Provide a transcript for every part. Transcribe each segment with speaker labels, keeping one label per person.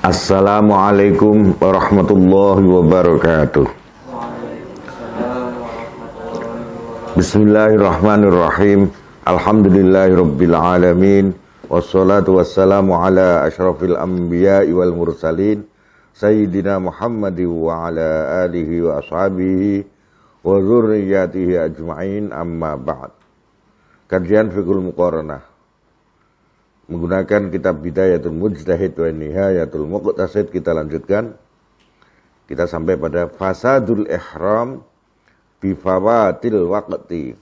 Speaker 1: Assalamualaikum warahmatullahi wabarakatuh. Bismillahirrahmanirrahim. Alhamdulillahirabbil Wassalatu wassalamu ala asyrafil anbiya'i wal mursalin sayyidina Muhammad wa ala alihi wa ashabihi wa dzurriyyatihi ajmain amma ba'd. Kajian fikul muqaranah menggunakan kitab Bidayatul Mujtahid wa Nihayatul Muqtasid kita lanjutkan kita sampai pada fasadul ihram bifawatil waqti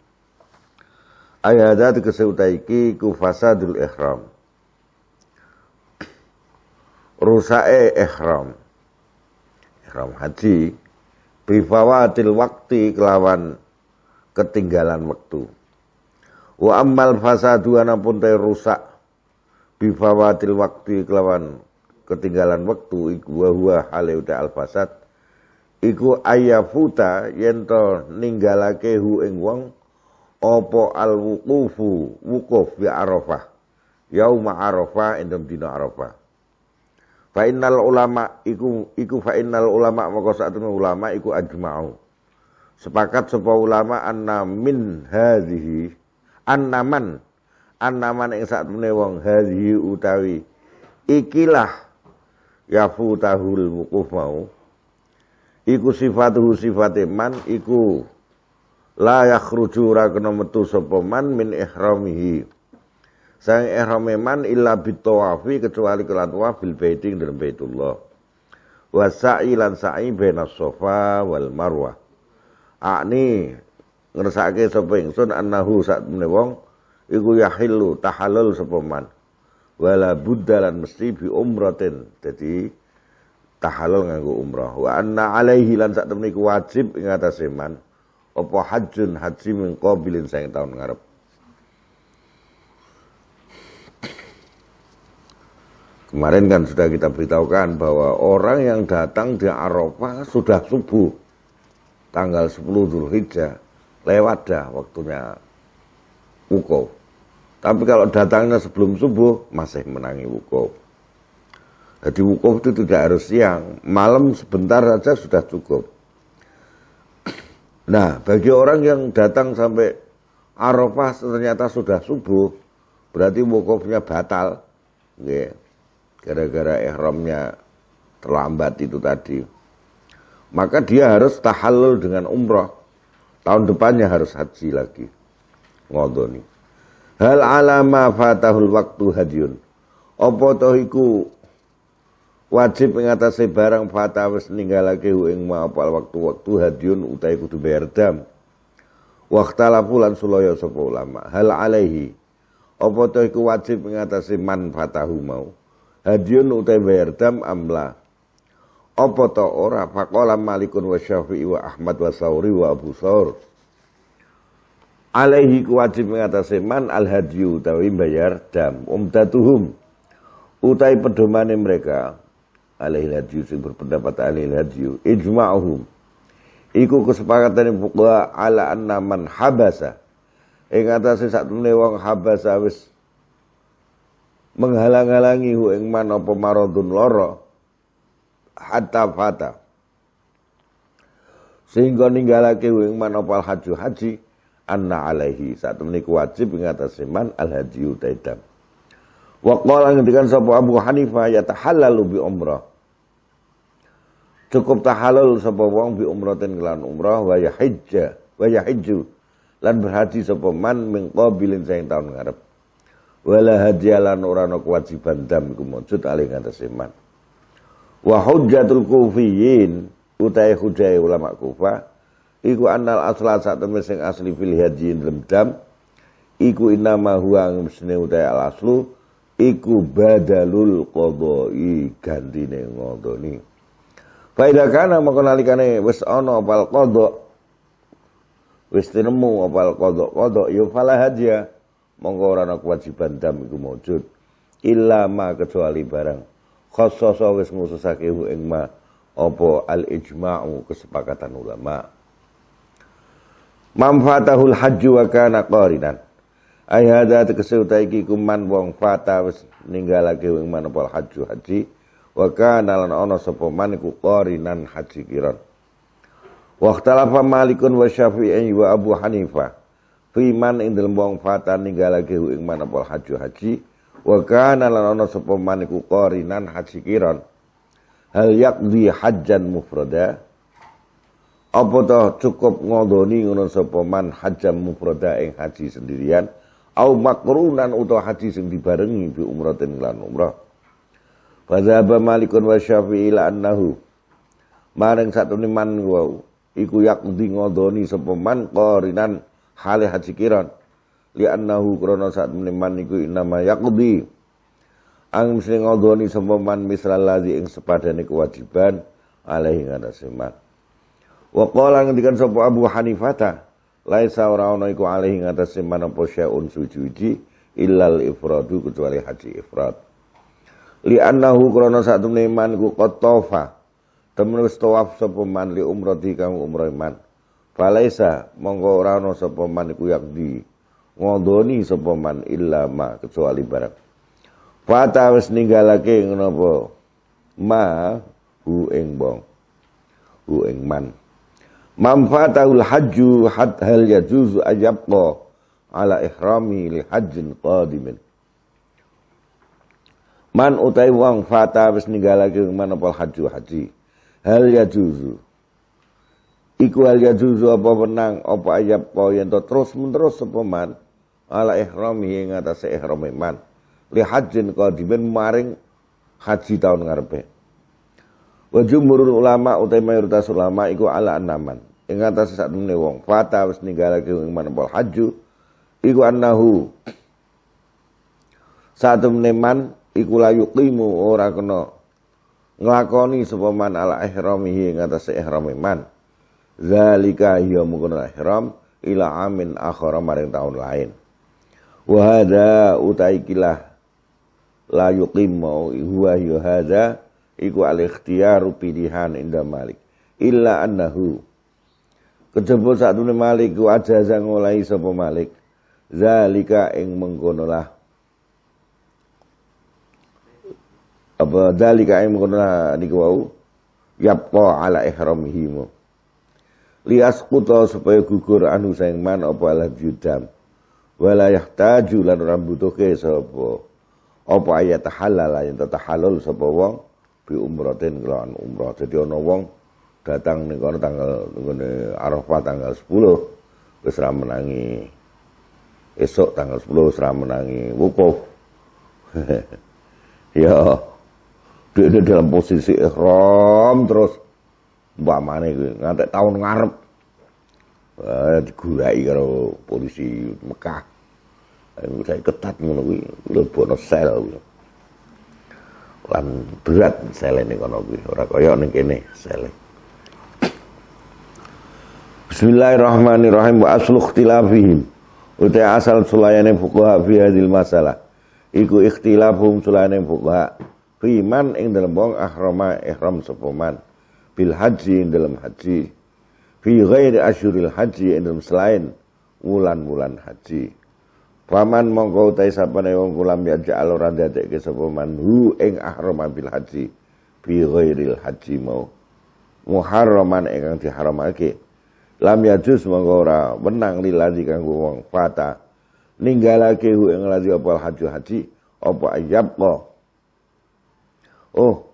Speaker 1: ayadat keseutaiki ku fasadul ihram rusae ihram ihram haji bifawatil waqti kelawan ketinggalan waktu wa ammal fasadu anapun rusak bifawatil waktu kelawan ketinggalan waktu iku wa huwa hale uta alfasad iku ayafuta yen to ninggalake hu ing wong apa al wuquf bi arafah yauma arafah endem dina arafah fa innal ulama iku iku fa innal ulama maka satune ulama iku ajma'u sepakat sapa ulama anna min hadhihi annaman annaman ing saat wong hadhi utawi ikilah yafu tahul mukuf mau iku sifatuhu sifate man iku la yakhruju ra kena metu sapa min ihramihi sang ihrame man illa bitawafi kecuali kelan tawaf bil baiti dalam baitullah wa sa'i lan sa'i bainas safa wal marwah akni ngrasake sapa ingsun annahu sak wong iku Yahilu tahalul sepeman wala buddalan mesti bi umratin jadi tahalul nganggo umrah wa anna alaihi lan sak temen iku wajib ing atase man apa hajjun haji min qabilin saing taun ngarep Kemarin kan sudah kita beritahukan bahwa orang yang datang di Arafah sudah subuh tanggal 10 Zulhijjah lewat dah waktunya wukuf. Tapi kalau datangnya sebelum subuh masih menangi wukuf. Jadi wukuf itu tidak harus siang, malam sebentar saja sudah cukup. Nah, bagi orang yang datang sampai Arafah ternyata sudah subuh, berarti wukufnya batal. Gara-gara ihramnya terlambat itu tadi. Maka dia harus tahallul dengan umroh. Tahun depannya harus haji lagi. Ngodoni. Hal alama fatahul waktu hadyun. Apa tohiku wajib mengatasi barang fatah wis ninggalake hu maapal waktu-waktu hadyun utai kudu bayar dam. Waktalafu lan suloyo sapa ulama. Hal alaihi. Apa tohiku wajib mengatasi man fatahu mau. Hadyun utai bayar dam amla. Apa to ora faqala Malikun wa Syafi'i wa Ahmad wa Sauri wa Abu Saur alaihi kuwajib mengatasi man al hadiyu utawi bayar dam umdatuhum utai pedomane mereka alaihi hadiyu sing berpendapat alaihi hadiyu ijma'uhum iku kesepakatan fuqaha ala anna man habasa ing atase sak temne habasa wis menghalang-halangi hu ing man apa maradun lara hatta fata sehingga ninggalake hu ing man apa haji haji anna alaihi saat meniku wajib ngatasi man al hadiyu taidam wa qala ngendikan sapa Abu Hanifah ya tahallalu bi umrah cukup tahalal sapa wong bi umratin kelan umrah wa ya hijja wa ya hijju lan berhaji sapa man ming qabilin saing taun ngarep wala hadiyalan ora ana kewajiban dam iku mujud alih ngatasi man wa hujjatul kufiyin utai hujjai ulama kufah iku anal asla sak temen sing asli fil haji lemdam iku inama huwa mesne utai al aslu iku badalul qadai gantine ngodoni Faida kana maka nalikane wis ana opal qada wis tinemu opal qada qada ya fala hadiya mongko ora ana kewajiban dam iku maujud illa kecuali barang khassasa wis ngususake ing ma apa al ijma'u kesepakatan ulama' Mamfatahul haji wa kana qarinan. Ai hadza tegese iki kuman wong fata wis ninggalake wong manapa hajju haji wa kana lan ana sapa man iku qarinan haji kiran. Waktalafa Malikun wa Syafi'i wa Abu Hanifah fi man dalem wong fata ninggalake ing manapa hajju haji wa kana lan ana sapa man iku qarinan haji kiran. Hal yaqdi hajjan mufrada apa toh cukup ngodoni ngono sapa man hajam mufrada ing haji sendirian au makrunan utawa haji sing dibarengi bi umratin lan umrah. Fadzaba Malikun wa Syafi'i la annahu mareng satune man wau iku yakdi ngodoni sapa man qarinan hale haji kiran li annahu krana satune man iku inama yakdi ang sing ngodoni sapa man misal ladzi ing sepadane kewajiban alaihi ngatasi man. Wa qala ngendikan sapa Abu Hanifata, laisa ora ana iku alih ing atas manapa syai'un syaun suci illal ifradu kecuali haji ifrad. Li annahu krana satu man ku qatafa. Temen wis tawaf sapa man li umrati kang umrah man. Falaisa mongko ora ana sapa man iku yakdi. Ngondoni sapa man illa ma kecuali barang. Fata wis ninggalake ngono apa? Ma hu ing bong. Hu ing man manfaatul hat had hal yajuzu ajabqa ala ihrami li hajjin qadimin. Man utai wang fata wis ninggalake mana haju haji. Hal juzu. Iku hal yajuzu apa menang apa ajabqa yen terus menerus apa man ala ihrami ing atase ihrame man. Li hajjin qadimin maring haji tahun ngarepe. Wa jumhurul ulama utai mayoritas ulama iku ala anaman. Ing atas sak temne wong fata wis ninggalake ikut anahu. haju iku annahu sak temne man iku layu yuqimu ora kena nglakoni sapa man ala ihramihi ing atas ihrami man. Zalika ya mungkon ihram ila amin akhara maring taun lain. Wa hadza utaikilah la yuqim mau huwa iku al ikhtiyaru pilihan inda Malik illa annahu kejebul saat ini Malik ku ajaza ngolai sapa Malik zalika ing mengkonolah apa zalika ing mengkonolah niku wau yapo ala mu. lias kuto supaya gugur anu seng man apa ala judam wala yahtaju lan ora ke sapa apa ayat halal tata halal sapa wong bi umratin kelawan umroh Jadi ana wong datang nih kono tanggal ngene Arafah tanggal 10 wis menangi. Esok tanggal 10 wis menangi wukuf. ya dia dalam posisi ihram terus umpamane kuwi nganti tahun ngarep digulai digoleki karo polisi Mekah. Saya ketat ngono kuwi, lebono sel lan berat sele ning kono kuwi ora kaya ning kene sele Bismillahirrahmanirrahim wa aslu ikhtilafihim uta asal sulayane fuqaha fi hadil masalah iku ikhtilafhum sulayane fuqaha fi man ing dalem wong ahrama ihram sapa man bil haji ing dalem haji fi ghairi asyuril haji ing dalem selain wulan-wulan haji Paman mongko utai sapane wong kulam ya ja'al ora dadekke sapa man hu ing ahrama bil haji bi ghairil haji mau muharraman ingkang diharamake lam mengora mongko ora wenang liladi wong fata ninggalake hu ing ladi apa haji haji apa ayab mo oh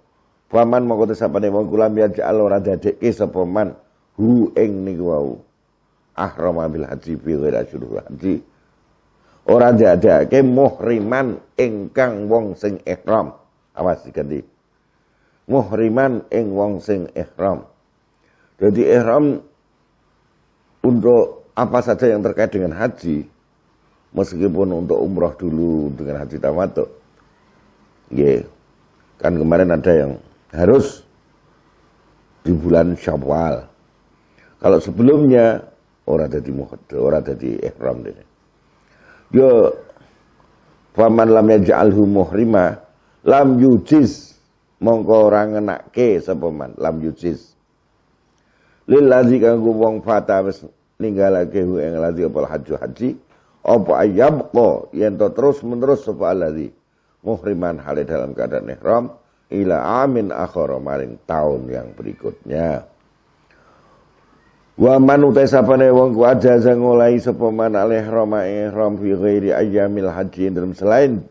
Speaker 1: paman mongko utai sapane wong kulam ya ja'al ora dadekke sapa man hu ing niku wau ahrama bil haji bi ghairil haji ora dadake muhriman ingkang wong sing ihram. Awas diganti. Muhriman ing wong sing ihram. Jadi ihram untuk apa saja yang terkait dengan haji, meskipun untuk umroh dulu dengan haji tamatuk. Ya Kan kemarin ada yang harus di bulan Syawal. Kalau sebelumnya orang jadi muhad, orang jadi ihram deh yo faman lam yaj'alhu muhrima lam yujiz mongko ora ngenake sapa man lam yujiz lil ladzi kanggo wong fata wis ninggalake hu ing ladzi apa haji haji apa ko yen to terus menerus sapa ladzi muhriman hale dalam keadaan ihram ila amin akhara maring tahun yang berikutnya Wa man utai sapane wong ku ajaza ngolahi sapa man alih roma ihram fi ghairi ayyamil haji dalam selain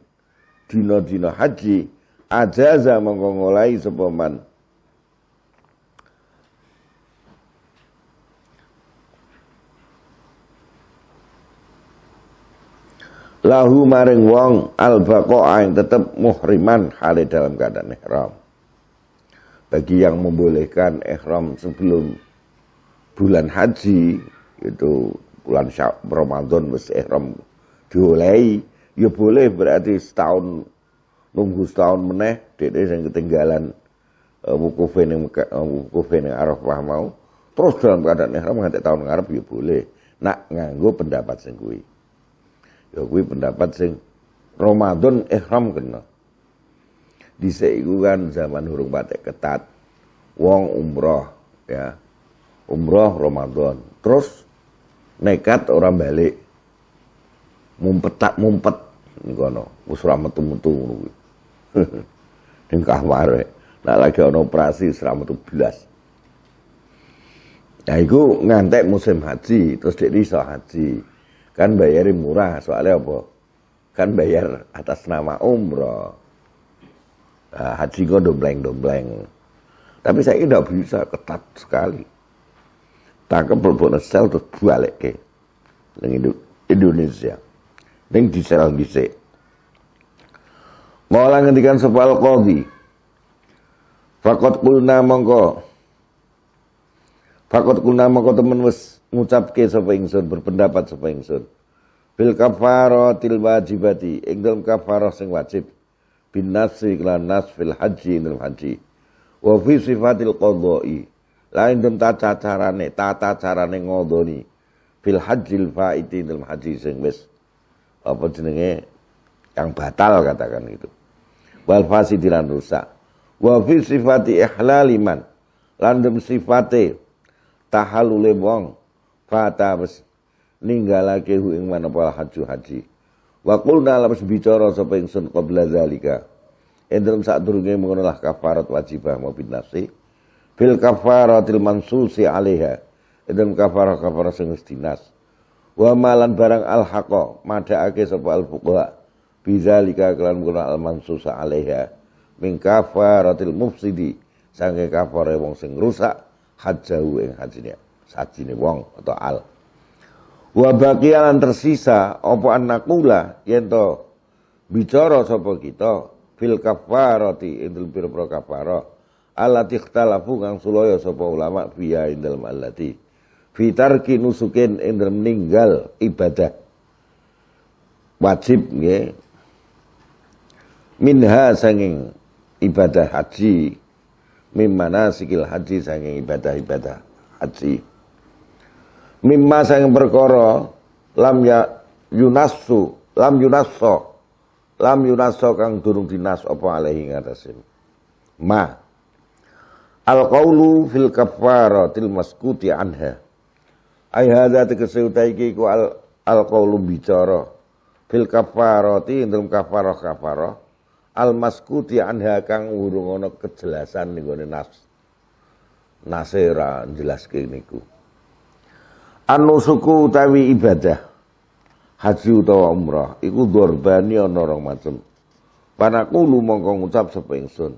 Speaker 1: dina-dina haji ajaza mongko ngolahi sapa man lahu maring wong al baqa'a yang tetap muhriman hale dalam keadaan ihram bagi yang membolehkan ihram sebelum bulan haji itu bulan Ramadan wis ihram diolehi ya boleh berarti setahun nunggu setahun meneh dene sing ketinggalan e, wukuf ning e, wukuf ning Arafah mau terus dalam keadaan ihram nganti tahun ngarep ya boleh nak nganggo pendapat sing kuwi ya kuwi pendapat sing Ramadan ihram kena dhisik iku kan zaman hurung patek ketat wong umroh ya umroh Ramadan. Terus nekat orang balik. Mumpet tak mumpet ngono, wis ora metu-metu ngono kuwi. Ning kamare nek lagi ana operasi wis ora metu blas. Ya iku ngantek musim haji, terus dek iso haji. Kan bayarin murah soalnya apa? Kan bayar atas nama umroh. Nah, haji kok dombleng-dombleng. Tapi saya tidak bisa ketat sekali ditangkap mlebu sel terus balik ke Indonesia di sel bisa. Ngala ngendikan sepal kodi. Fakot kulna mongko Fakot kulna mongko temen wes ngucap sapa ingsun berpendapat sapa ingsun bil til wajibati ing dalam kafaro sing wajib bin nasri lan nasfil haji dalam haji Wafi sifatil kodoi. Lain dum tata carane, tata carane ngodoni. Fil fa iti dalam haji sing wis apa jenenge yang batal katakan gitu. Wal fasidi lan rusak. Wa fi sifati ihlaliman lan dum sifate tahalule wong fata wis ninggalake hu ing manapa haju haji. Wa qulna lawas bicara sapa ingsun qabla zalika. Endrum sak durunge kafarat wajibah mau binasi fil kafaratil mansusi alaiha idem kafarah kafarah sing dinas wa malan barang al haqa madhaake sapa al fuqaha bizalika kelan guna al mansusa alaiha min kafaratil mufsidi sange kafare wong sing rusak hajau ing hajine sajine wong atau al wa baqiyan tersisa apa anakula yen to bicara sapa kita fil kafarati indul birro kafarah allati ikhtalafu kang suloyo sapa ulama via ing dalem allati nusukin ing dalem ibadah wajib nggih minha sanging ibadah haji mimana sikil haji sanging ibadah-ibadah haji mimma sanging perkara lam ya yunassu lam yunasso lam yunasso kang durung dinas opo alaihi ngatasé ma Al-qawlu fil kafaratil maskuti anha. Ai hadza tegese utahe ku al-qawlu bicara fil kafarati dalam kafarah kafarah al maskuti anha kang urung ana kejelasan ning gone nafs. Nasira jelaske niku. Anusuku utawi ibadah haji utawa umrah iku dorbani ana rong macem. Panakulu mongko ngucap sapa ingsun.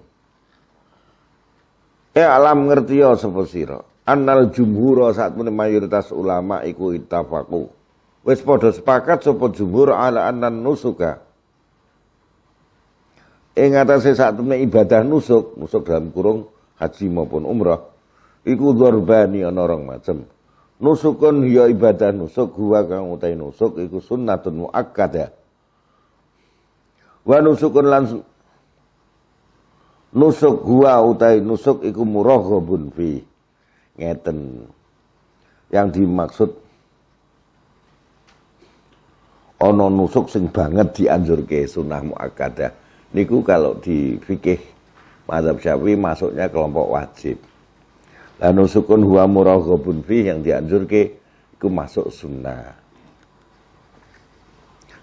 Speaker 1: Ya alam ngerti ya sapa sira. Annal jumhur saat mayoritas ulama iku ittafaqu. Wis padha sepakat sapa jumhur ala annan nusuka. Ing atase saat ibadah nusuk, nusuk dalam kurung haji maupun umrah iku dzorbani ana orang macem. Nusukun ya ibadah nusuk huwa kang utai nusuk iku sunnatun muakkada. Wa nusukun langsung nusuk hua utai nusuk iku muraghabun fi ngeten yang dimaksud ono nusuk sing banget dianjur ke sunnah muakkadah niku kalau di fikih mazhab Syafi'i masuknya kelompok wajib lah nusukun huwa muraghabun fi yang dianjur ke iku masuk sunnah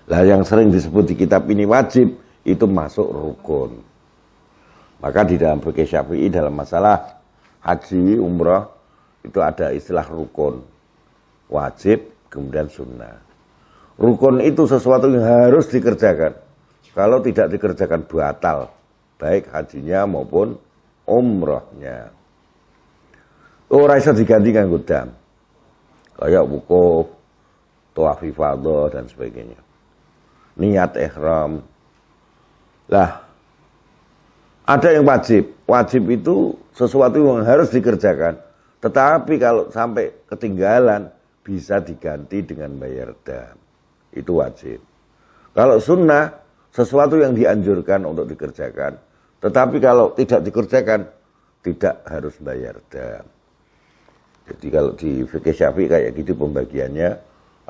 Speaker 1: lah yang sering disebut di kitab ini wajib itu masuk rukun maka di dalam fikih Syafi'i dalam masalah haji, umroh itu ada istilah rukun. Wajib, kemudian sunnah. Rukun itu sesuatu yang harus dikerjakan. Kalau tidak dikerjakan batal, baik hajinya maupun umrohnya oh iso diganti kanggo Kayak wukuf, tawaf dan sebagainya. Niat ihram. Lah, ada yang wajib. Wajib itu sesuatu yang harus dikerjakan. Tetapi kalau sampai ketinggalan bisa diganti dengan bayar dam. Itu wajib. Kalau sunnah sesuatu yang dianjurkan untuk dikerjakan. Tetapi kalau tidak dikerjakan tidak harus bayar dam. Jadi kalau di fikih syafi'i kayak gitu pembagiannya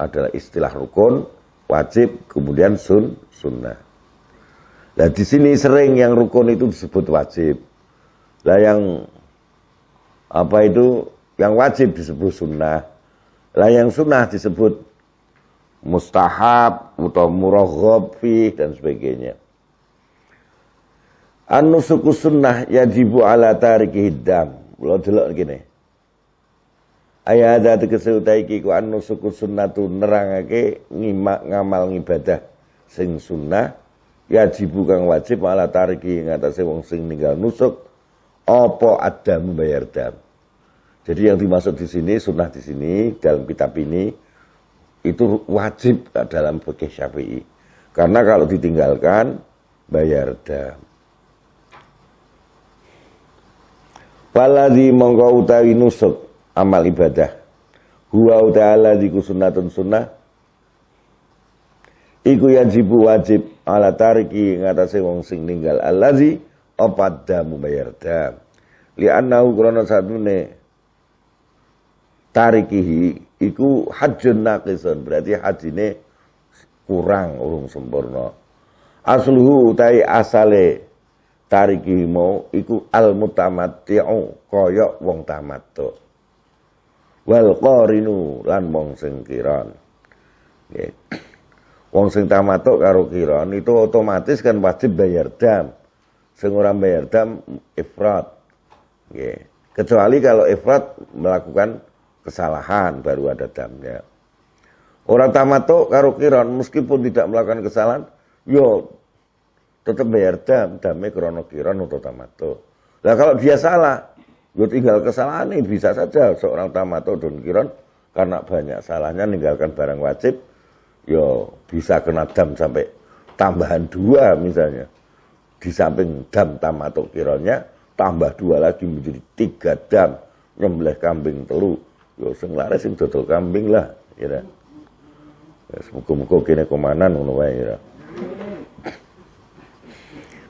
Speaker 1: adalah istilah rukun, wajib, kemudian sun, sunnah. Nah di sini sering yang rukun itu disebut wajib. Lah yang apa itu yang wajib disebut sunnah. Lah yang sunnah disebut mustahab atau muraghab dan sebagainya. Anu suku sunnah yajibu ala tariki hidam. Lo delok gini. Ayah ada tegese utai iki ku suku sunnah tu nerangake ngimak ngamal ngibadah sing sunnah ya dibukang wajib malah tariki ngatasi wong sing ninggal nusuk opo ada membayar dam jadi yang dimaksud di sini sunnah di sini dalam kitab ini itu wajib dalam fikih syafi'i karena kalau ditinggalkan bayar dam Waladhi mongko utawi nusuk amal ibadah huwa ala di kusunatan sunnah iku yajibu wajib ala tariki ngatasi wong sing ninggal allazi opat damu bayar dam li annahu krana satune tarikihi iku hajjun keson berarti hajine kurang urung sempurna asluhu utai asale tarikihi mau iku al mutamatti'u koyok wong tamato wal qarinu lan wong sing kiran Wong sing tamatuk karo kiron itu otomatis kan wajib bayar dam. Sing ora bayar dam ifrat. Nggih. Kecuali kalau ifrat melakukan kesalahan baru ada damnya. Orang tamatuk karo kiron meskipun tidak melakukan kesalahan, yo tetap bayar dam, damnya krono kiron untuk tamatuk. Lah kalau dia salah, yo tinggal kesalahan ini bisa saja seorang tamatuk dan kiron karena banyak salahnya meninggalkan barang wajib ya bisa kena dam sampai tambahan dua misalnya. Di samping dam atau kironnya, tambah dua lagi menjadi tiga dam. Nyembelih kambing telu, ya sing laris sing dodol kambing lah. Kira. Ya, ya, semoga-moga kini komanan ngono wae kira. Ya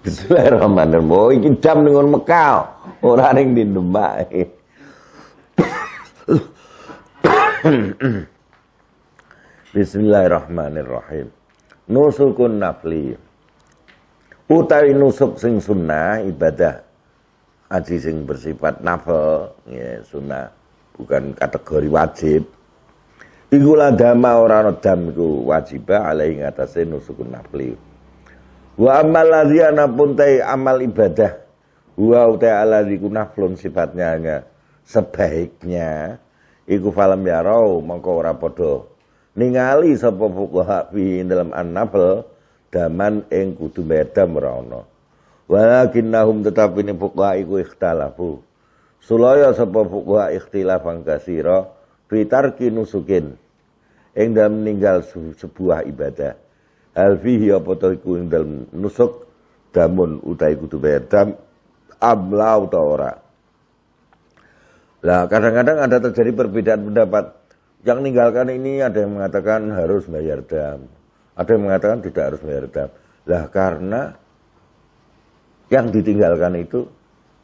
Speaker 1: Bismillahirrahmanirrahim. Oh, jam dam dengan Mekah. Ora yang di Demak. Bismillahirrahmanirrahim. Nusukun nafli. Utawi nusuk sing sunnah ibadah aji sing bersifat nafel ya sunnah bukan kategori wajib. Iku lah ora ana dam iku wajibah alai ngatasé nusukun nafli. Wa amal ladzi pun amal ibadah wa uta ala naflon sifatnya hanya sebaiknya iku falam yarau mongko ora padha ningali sapa fuqaha fi dalam an-nafl daman ing kudu medam ora ana walakinnahum tetapi ini fuqaha iku ikhtalafu sulaya sapa fuqaha ikhtilafan kasira fi tarki nusukin ing dalam ninggal sebuah ibadah hal fihi apa to iku ing dalam nusuk damun utai kudu medam amlau ta ora lah kadang-kadang ada terjadi perbedaan pendapat yang meninggalkan ini ada yang mengatakan harus bayar dam. Ada yang mengatakan tidak harus bayar dam. Lah karena yang ditinggalkan itu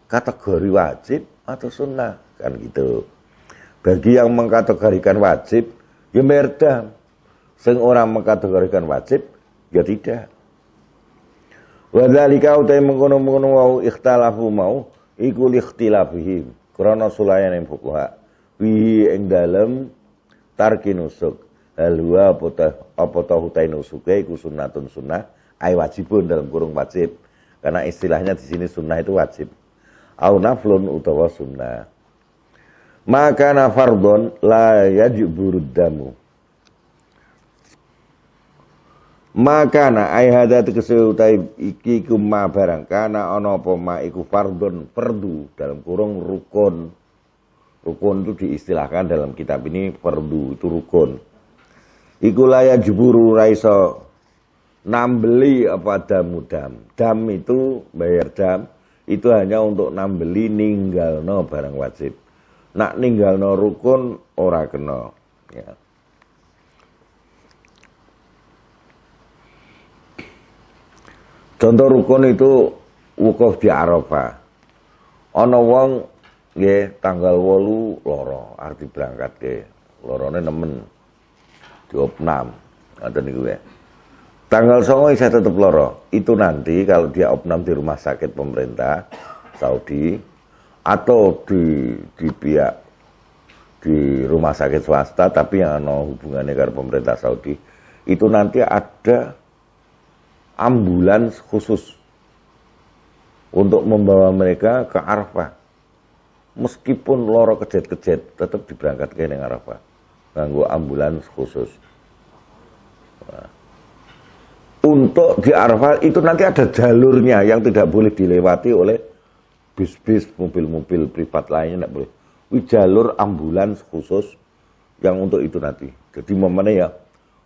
Speaker 1: kategori wajib atau sunnah kan gitu. Bagi yang mengkategorikan wajib, ya bayar dam. seng orang mengkategorikan wajib, ya tidak. kau utai mengkono-mengkono wau ikhtalafu mau ikul likhtilafihim. Krono sulayan yang fukuha. Bihi yang dalam tarki nusuk hal huwa apa tahu hutai nusuke iku sunnatun sunnah ay wajibun dalam kurung wajib karena istilahnya di sini sunnah itu wajib au naflun utawa sunnah maka nafardon la yajburud damu maka na ay hadat tegese iki kuma barang kana ana apa ma iku fardun perdu dalam kurung rukun Rukun itu diistilahkan dalam kitab ini perdu itu rukun. Ikulaya juburu raiso nambeli apa damu dam. Dam itu bayar dam itu hanya untuk nambeli ninggalno barang wajib. Nak ninggalno rukun ora kena. Ya. Contoh rukun itu wukuf di Arafah. Ana wong Ya, tanggal walu loro arti berangkat ke Lorone nemen. opnam ada nih gue. Ya. Tanggal songo saya tetap loro. Itu nanti kalau dia opnam di rumah sakit pemerintah Saudi atau di di pihak di rumah sakit swasta tapi yang no hubungannya dengan pemerintah Saudi itu nanti ada ambulans khusus untuk membawa mereka ke Arafah meskipun loro kejet-kejet tetap diberangkatkan dengan Arafah nganggo ambulans khusus untuk di Arafah itu nanti ada jalurnya yang tidak boleh dilewati oleh bis-bis mobil-mobil privat lainnya tidak boleh Ini jalur ambulans khusus yang untuk itu nanti jadi momennya ya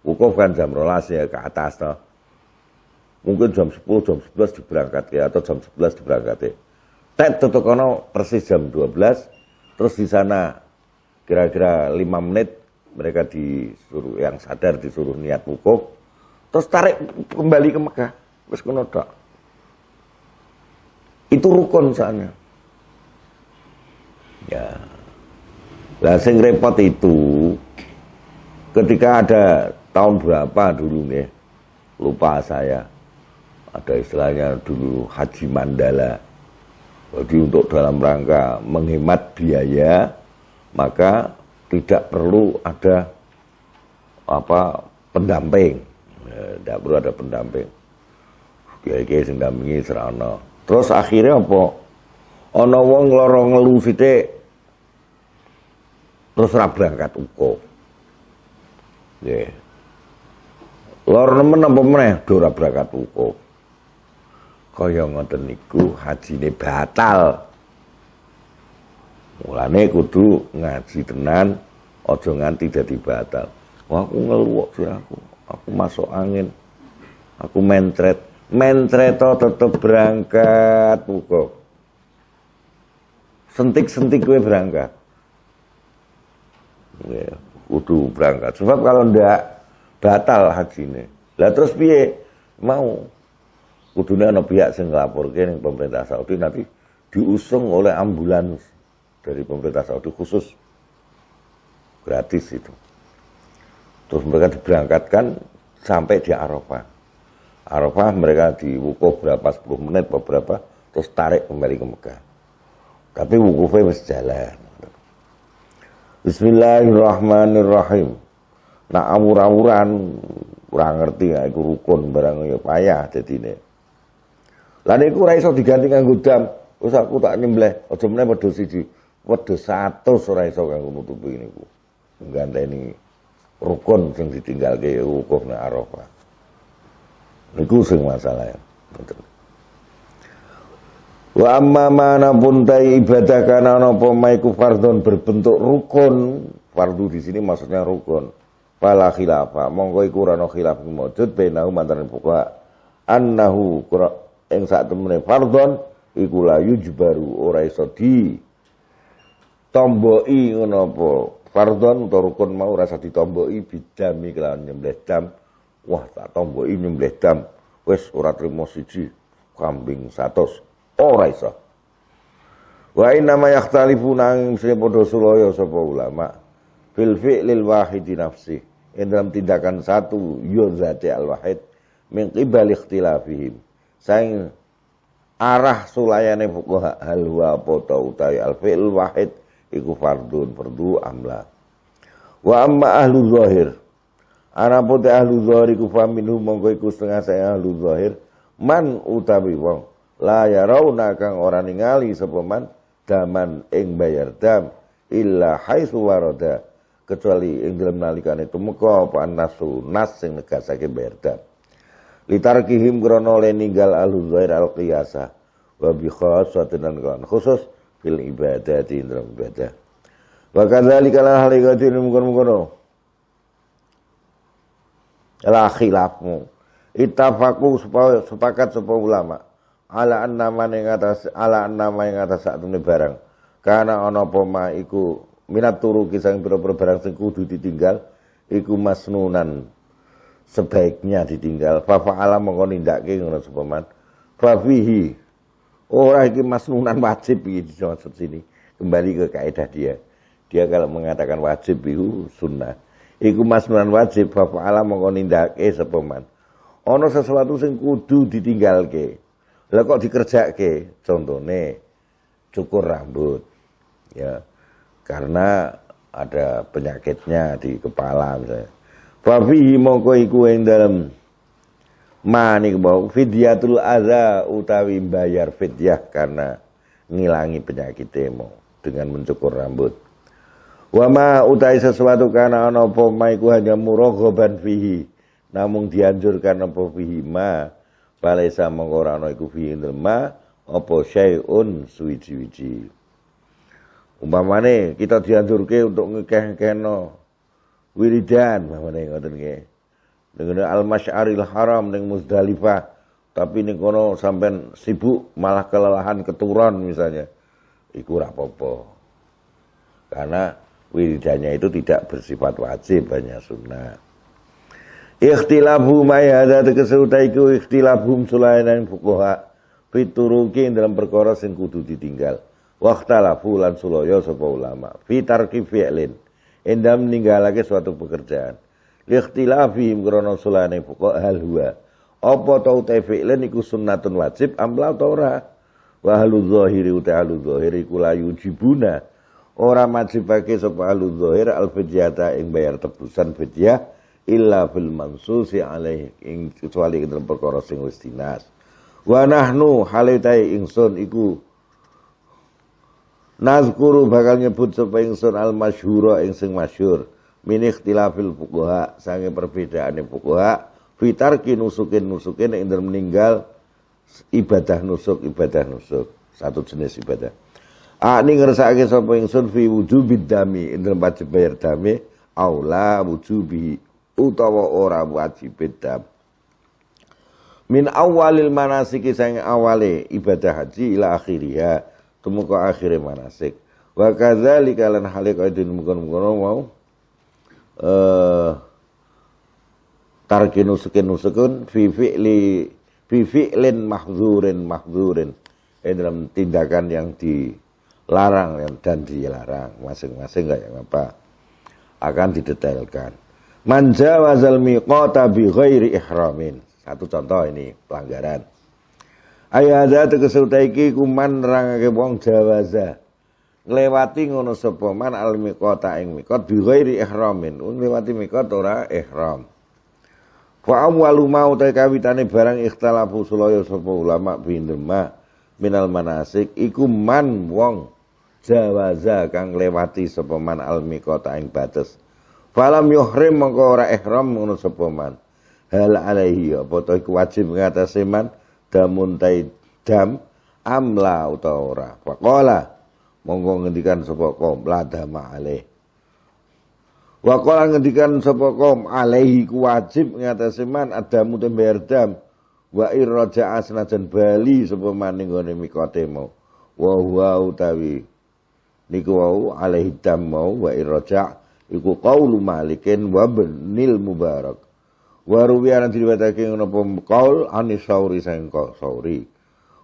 Speaker 1: wukuf kan jam rolas ya ke atas nah. mungkin jam 10 jam 11 diberangkatkan atau jam 11 diberangkatkan tet kono persis jam 12 terus di sana kira-kira 5 menit mereka disuruh yang sadar disuruh niat pupuk terus tarik kembali ke Mekah terus kono itu rukun soalnya. ya lah sing repot itu ketika ada tahun berapa dulu nih lupa saya ada istilahnya dulu haji mandala jadi untuk dalam rangka menghemat biaya, maka tidak perlu ada apa pendamping. Ya, tidak perlu ada pendamping. Kiai-kiai sing dampingi serana. Terus akhirnya apa? Ono wong lara ngelu sithik terus raba berangkat uga. lor Lara nemen apa meneh ora berangkat uko kaya ngoten niku hajine batal. Mulane kudu ngaji tenan aja nganti dadi batal. Wah, aku ngeluwak sih aku. Aku masuk angin. Aku mentret. mentret to tetep berangkat buka. Sentik-sentik gue berangkat. Ya, kudu berangkat. Sebab kalau ndak batal hajine. Lah terus piye? Mau Kudunya ada pihak yang nglaporke yang pemerintah Saudi nanti diusung oleh ambulans dari pemerintah Saudi khusus gratis itu. Terus mereka diberangkatkan sampai di Arafah. Arafah mereka diwukuh berapa 10 menit beberapa terus tarik kembali ke Mekah. Tapi wukufnya masih jalan. Bismillahirrahmanirrahim. Nah awur-awuran kurang ngerti ya, itu rukun barang ya payah jadi ini. Lah niku ora iso diganti nganggo dam. Wis aku tak nimbleh, aja meneh wedhus siji. Wedhus satu ora iso kanggo nutupi niku. Ngganteni rukun sing ditinggalke wukuf nang Arafah. Niku sing masalah. Betul. Wa amma mana puntai ibadah kana napa maiku fardhon berbentuk rukun. Fardu di sini maksudnya rukun. Fala khilafah. Monggo iku ora ono khilaf mujud bainahu mantaran fuqaha. Annahu yang saat temennya pardon iku layu jubaru ora iso di tomboi ngono po fardhon torukon rukun mau tomboi iso ditomboki bidami kelawan nyembelih dam wah tak tomboi nyembelih dam wes ora terima siji kambing satu ora iso wa inna ma yakhtalifu nang sing padha sulaya sapa ulama fil fi'lil wahidi nafsi yang dalam tindakan satu yozati al wahid min qibal saya arah sulayane fukoha halwa poto utawi alfil wahid iku fardun fardu amla wa amma ahlu zahir arah pote ahlu zahir iku faminu mongko iku setengah saya ahlu zahir man utawi wong la yarawna kang ora ningali sapa man daman ing bayar dam illa haitsu warada kecuali ing dalem nalikane tumeka apa nasu nas sing negasake bayar dam litarkihim krono le ninggal al-huzair al-qiyasa wa bi khassatin kan khusus fil ibadati dalam ibadah wa kadzalika la halikati mungkon-mungkon la khilafmu supaya sepakat sepa ulama ala annama ing atas ala annama ing atas sak barang karena ana apa ma iku minat turu kisah pira-pira barang sing kudu ditinggal iku masnunan sebaiknya ditinggal fa fa'ala mongko nindakake ngono sapa man fa fihi ora iki masnunan wajib iki dimaksud sini kembali ke kaidah dia dia kalau mengatakan wajib itu sunnah iku masnunan wajib fa fa'ala mongko nindakake sapa man ana sesuatu sing kudu ditinggalke lah kok dikerjake contohnya cukur rambut ya karena ada penyakitnya di kepala misalnya Fa mongko iku dalam dalem ma niku bau fidyatul adza utawi bayar fidyah karena ngilangi penyakit demo dengan mencukur rambut. wama utai sesuatu karena ono apa ma hanya muraghaban fihi namung dianjurkan apa fihi ma balesa mongko ora ana iku fihi ma apa syai'un suwiji-wiji. Umpamane kita dianjurke untuk ngekeh-kehno wiridan pamane ngoten nggih. Ning al Masyaril Haram ning Musdalifah, Tapi ning kono sampean sibuk malah kelelahan keturun misalnya. Iku ora Karena wiridannya itu tidak bersifat wajib banyak sunnah. Ikhtilafhum ayada tegesutaiku ikhtilafum sulainan fukoha fituruki dalam perkara sing kudu ditinggal. Waktalafu lan suloyo sapa ulama fitarki tarki fi'lin endam meninggalake suatu pekerjaan. Likhtilafihim krono sulane fuqa hal huwa. Apa tau te fi'lan iku sunnatun wajib amla ta ora? Wa halu zahiri uta halu zahiri yujibuna. Ora majibake sapa halu zahir al fidyata ing bayar tebusan fidyah illa fil mansusi alaihi ing kecuali dalam perkara sing wis dinas. Wa nahnu halitai ingsun iku Nazkuru bakal nyebut sapa ingsun al masyhura ing sing masyhur min ikhtilafil fuqaha sange perbedaane fuqaha fitar nusukin nusukin ing meninggal ibadah nusuk ibadah nusuk satu jenis ibadah. Ah ini ngerasake sapa ingsun fi wujubid dami ing dalem wajib bayar dami aula wujubi utawa ora wajib dam. Min awalil manasiki sange awale ibadah haji ila akhiria tumuka akhire manasik wa kadzalika lan halik aidin mungkon-mungkon mau eh tarkinu sukun sukun fi fi'li fi fi'lin mahzurin mahdzurin eh, dalam tindakan yang dilarang dan dilarang masing-masing enggak -masing apa akan didetailkan manja wazal miqata bi ghairi ihramin satu contoh ini pelanggaran Ayada tegese iki kuman nerangake wong jawaza. Nglewati ngono sapa man al miqata ing miqat bi ghairi ihramin. Nglewati miqat ora ihram. Fa awwalu mau kawitane barang ikhtalafu sulaya sapa ulama bindema minal manasik iku man wong jawaza kang lewati sapa man al miqata ing batas. Falam yuhrim mengko ora ihram ngono sapa man. Hal alaihi apa to iku wajib ngatasi man damun tai dam amla utawa ora faqala monggo ngendikan sapa kom, la dama alaih wa ngendikan sapa kom, alehi ku wajib ngatasi man adamu tembayar dam wa asna dan bali sapa maning gone mikotemo. mau utawi niku wau alehi dam mau wa irraja iku qaulu malikin wa benil mubarak wa ruwiya lan diriwayatake ngono apa kaul anis sauri saing sauri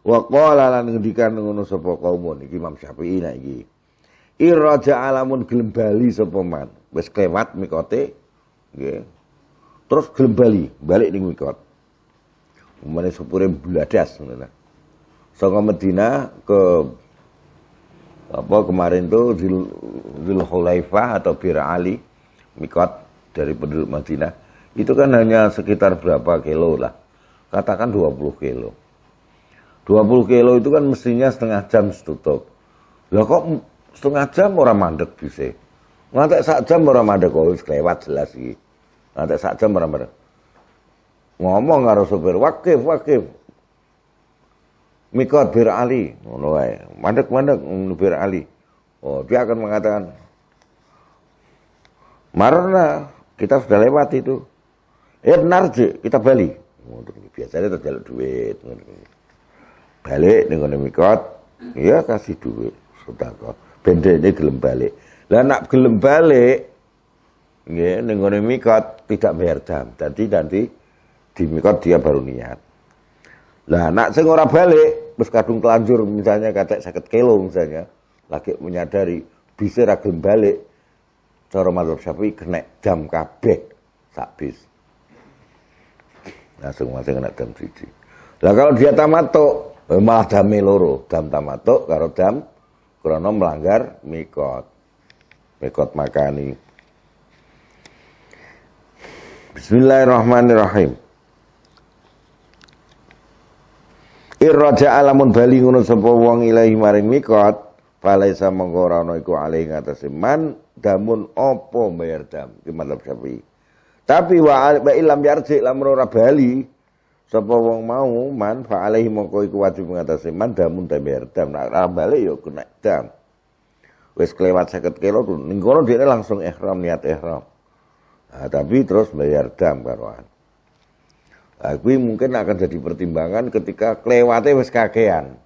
Speaker 1: wa qala lan ngendikan ngono sapa kaumun iki Imam Syafi'i nek iki alamun gelem bali sapa man wis kelewat mikote nggih terus gelem bali balik ning mikot umane sepure bladas ngono saka Medina ke apa kemarin tuh Zul Hulaifah atau Bir Ali mikot dari penduduk Madinah itu kan hanya sekitar berapa kilo lah. Katakan 20 kilo. 20 kilo itu kan mestinya setengah jam tutup. Lah kok setengah jam orang mandek bisa? nanti saat jam orang mandek kok oh, lewat jelas sih nanti saat jam orang mandek. Ngomong harus sopir, "Wakif, wakif." Mikot bir Ali, mulai Mandek-mandek bir Ali. Oh, dia akan mengatakan, "Marna, kita sudah lewat itu." Ya benar sih, kita balik. Biasanya terjaluk duit. Balik dengan mikot, ya kasih duit. Sudah kok. ini gelem balik. Lah nak gelem balik, ya dengan mikot tidak bayar jam. Jadi nanti di mikot dia baru niat. Lah nak sing ora balik, wis kadung telanjur misalnya kata sakit kilo misalnya, lagi menyadari bisa ragam balik. Cara mazhab Syafi'i kena jam kabeh sak bis masing-masing kena dam siji lah kalau dia Tamato eh, malah dami loro dam tamatuk karo dam krono melanggar mikot mikot makani Bismillahirrahmanirrahim Irraja alamun bali ngono sapa wong ilahi maring mikot falaisa mengko ora ana iku alih man damun opo bayar dam di madzhab tapi wa ilam yarji ora bali sapa wong mau man fa alaihi mongko iku wajib ngatasi man damun teber dam nak bali yo ya kena dam. Wis kelewat 50 kilo ning kono dhewe langsung ihram niat ihram. Nah, tapi terus bayar dam karoan. Nah, kuwi mungkin akan jadi pertimbangan ketika kelewate wis kakean.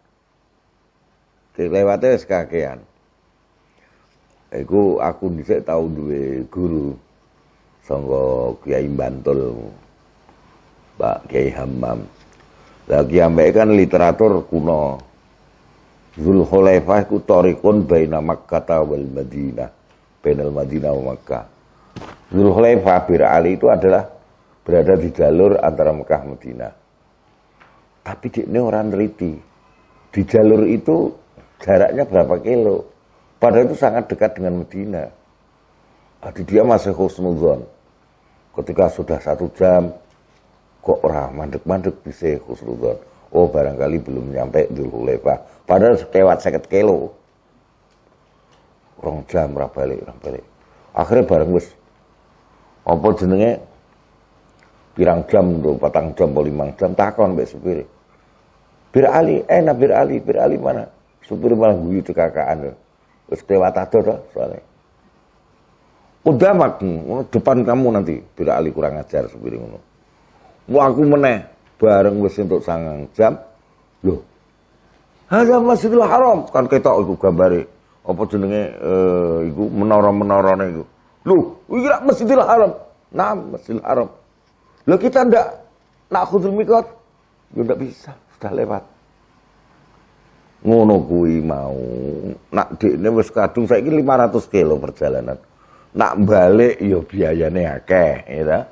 Speaker 1: Kelewate wis kakean. Iku aku dhisik tau duwe guru sangka Kiai Bantul Pak Kiai Hamam lagi ambek kan literatur kuno Zul Khulaifah ku tarikun baina Makkah wal Madinah bainal Madinah wa Makkah Zul Bir Ali itu adalah berada di jalur antara Mekah Madinah tapi ini orang teliti di jalur itu jaraknya berapa kilo padahal itu sangat dekat dengan Madinah Aduh dia masih khusnuzon ketika sudah satu jam kok orang mandek-mandek bisa khusnudon oh barangkali belum nyampe dulu lepa padahal lewat seket kilo orang jam orang balik orang balik akhirnya bareng wis apa jenenge pirang jam tuh patang jam atau limang jam takon mbak supir bir ali enak bir ali bir ali mana supir malah kakak anda terus aja, adoh soalnya udah Udamatmu, hmm, depan kamu nanti bila ali kurang ajar sepiring ngono. mau aku meneh bareng wis untuk sangang jam. Loh. masih Masjidil Haram kan kita itu gambare apa jenenge eh iku menara-menarane iku. Loh, iki rak Masjidil Haram. Nah, Masjidil Haram. lo kita ndak nak khudul mikot ya ndak bisa, sudah lewat. Ngono kui mau. Nak di ini wes kadung saya lima 500 kilo perjalanan nak balik yo ya biayane akeh ya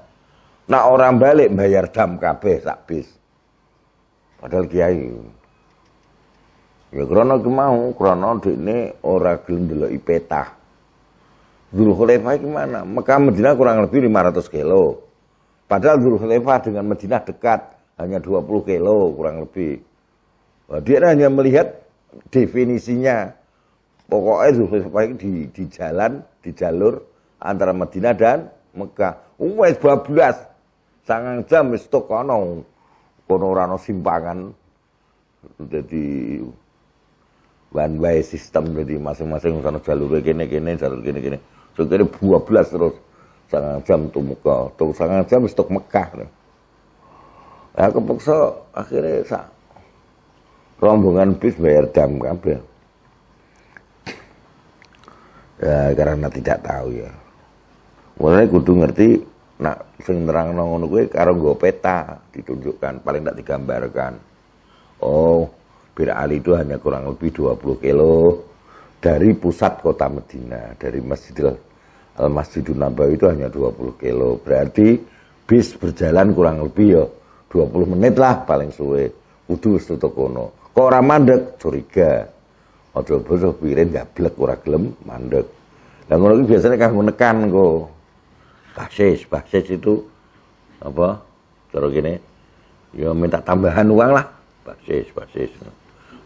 Speaker 1: nak orang balik bayar dam kabeh sak bis padahal kiai ya krono ki mau krono dekne ora gelem delok dulu Zulkhuleifah gimana? Mekah Medina kurang lebih 500 kilo. Padahal Zulkhuleifah dengan Medina dekat hanya 20 kilo kurang lebih. Dia hanya melihat definisinya. Pokoknya Zulkhuleifah di, di jalan, di jalur antara Madinah dan Mekah. Wes 12, Sangang jam wis kono. Kono rano simpangan. Jadi one way sistem jadi masing-masing sana jalur kene kene jalur kene kene. So kene 12 terus. Sangang jam tuh Mekah. Tuh sangang jam wis Mekah. aku kepeksa akhirnya sa rombongan bis bayar jam kabel. Ya, karena tidak tahu ya. Mulane kudu ngerti nak sing nongol ngono kuwi karo gue peta ditunjukkan, paling tak digambarkan. Oh, Bir Ali itu hanya kurang lebih 20 kilo dari pusat kota Medina, dari Masjidil Al Masjidun Nabawi itu hanya 20 kilo. Berarti bis berjalan kurang lebih ya 20 menit lah paling suwe. Kudu tutup kono. Kok ora mandek curiga. Ojo bosok pirin gablek ora gelem mandek. Lah ngono biasanya biasane menekan nekan kok basis basis itu apa cara gini ya minta tambahan uang lah basis basis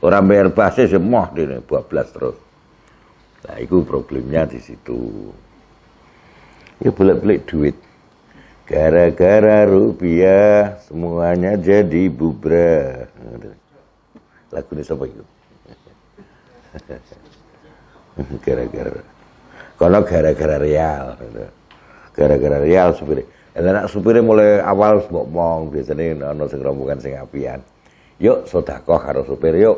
Speaker 1: orang bayar basis semua ya di belas terus nah itu problemnya di situ ya boleh beli duit gara-gara rupiah semuanya jadi bubra lagu ini siapa itu gara-gara kalau gara-gara real gitu gara-gara real supir enak supire mulai awal mbok mong biasanya ana sing rombongan sing apian yuk sedekah karo supir yuk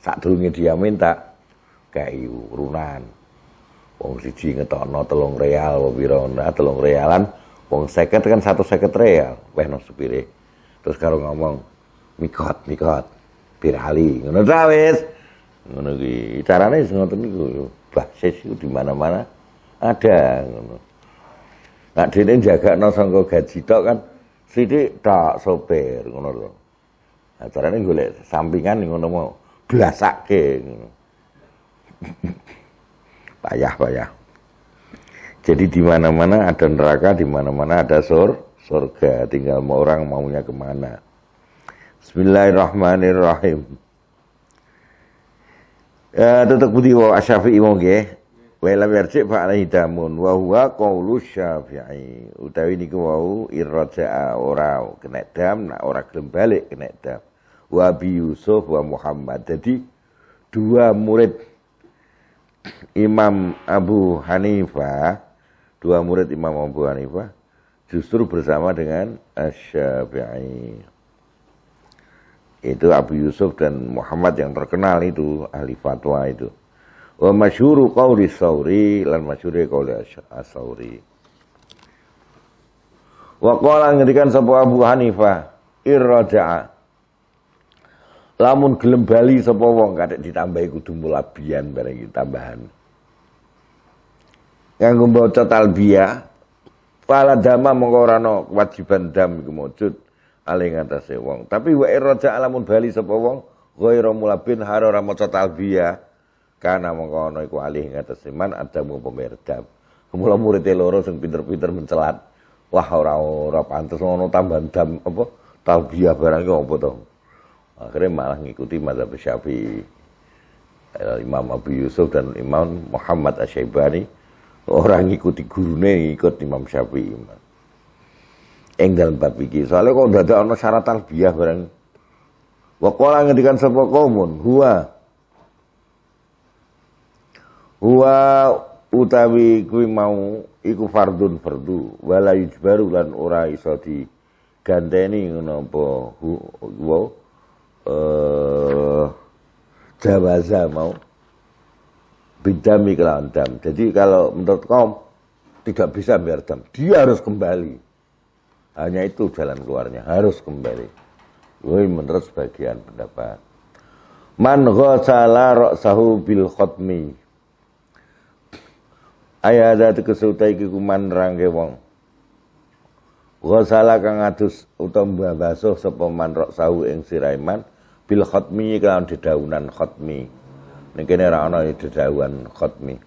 Speaker 1: sadurunge dia minta kayu urunan wong siji no telung real wong pira nah telung realan wong seket kan satu seket real weh no supire terus karo ngomong mikot mikot birhali ngono ta wis ngono iki carane wis ngoten niku bahsis iku di mana-mana ada ngono Nah, dene no sangka gaji tok kan sini tak sopir ngono lho. Nah, carane golek sampingan ngono mau blasake. Payah-payah. Jadi di mana-mana ada neraka, di mana-mana ada sur, surga. Tinggal mau orang maunya kemana. Bismillahirrahmanirrahim. Eh, tetap budi wa asyafi'i mau Wa lam yarji fa alaihi damun wa huwa qaulu Syafi'i. Utawi niku wau irja'a ora kena dam nak ora gelem balik kena dam. Wa bi Yusuf wa Muhammad. Jadi dua murid Imam Abu Hanifah, dua murid Imam Abu Hanifah justru bersama dengan Asy-Syafi'i. Itu Abu Yusuf dan Muhammad yang terkenal itu ahli fatwa itu wa masyuru qawli sauri lan masyuri qawli asauri wa qala ngendikan sapa Abu Hanifah irraja'a lamun gelem bali sapa wong kadek ditambahi kudu mulabian bareng iki tambahan nganggo maca talbiyah pala dama mengko ora ana kewajiban dam iku mujud ali ngatasé wong tapi wa irraja'a lamun bali sapa wong ghairu mulabin haro ora maca talbiyah Kana mengkono iku alih ngatas iman mau pemerdab. kemula murid loro sing pinter-pinter mencelat. Wah ora ora pantes ngono tambah dam apa talbiyah barang iku apa to. Akhirnya malah ngikuti mazhab Syafi'i. Imam Abu Yusuf dan Imam Muhammad Asy-Syaibani orang ngikuti gurune ikut Imam Syafi'i. dalam bab iki. soalnya kok dadak ana syarat talbiyah barang. Wa qala ngendikan sapa qaumun huwa Huwa utawi kuwi mau iku fardun fardu wala yujbaru lan ora iso di ganteni ngono apa wa eh jawaza mau bidami kelawan dam. Jadi kalau menurut kaum tidak bisa biar dam. Dia harus kembali. Hanya itu jalan keluarnya, harus kembali. Woi menurut sebagian pendapat. Man ghasala ra'sahu bil khatmi Ayah tegese kesutai kikuman kumanrangke wong Ghasala kang adus utawa basuh sapa manrok sahu ing siraiman bil khatmi kan dedaunan hotmi. ning kene ora ana dedauan khatmi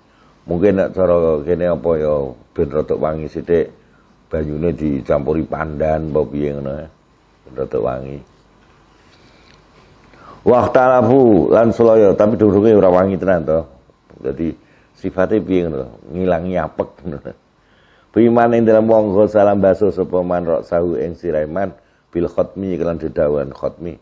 Speaker 1: mungkin nek cara kene apa ya ben rada wangi sithik banyune dicampuri pandan apa piye ngono ya rada wangi Waktalafu lan sulaya tapi durunge ora wangi tenan to. Sifatnya piye ngono, ngilangi apek ngono. Biman ing dalam monggo salam baso sapa man rok sahu ing siraiman bil khatmi kelan dedawan khatmi.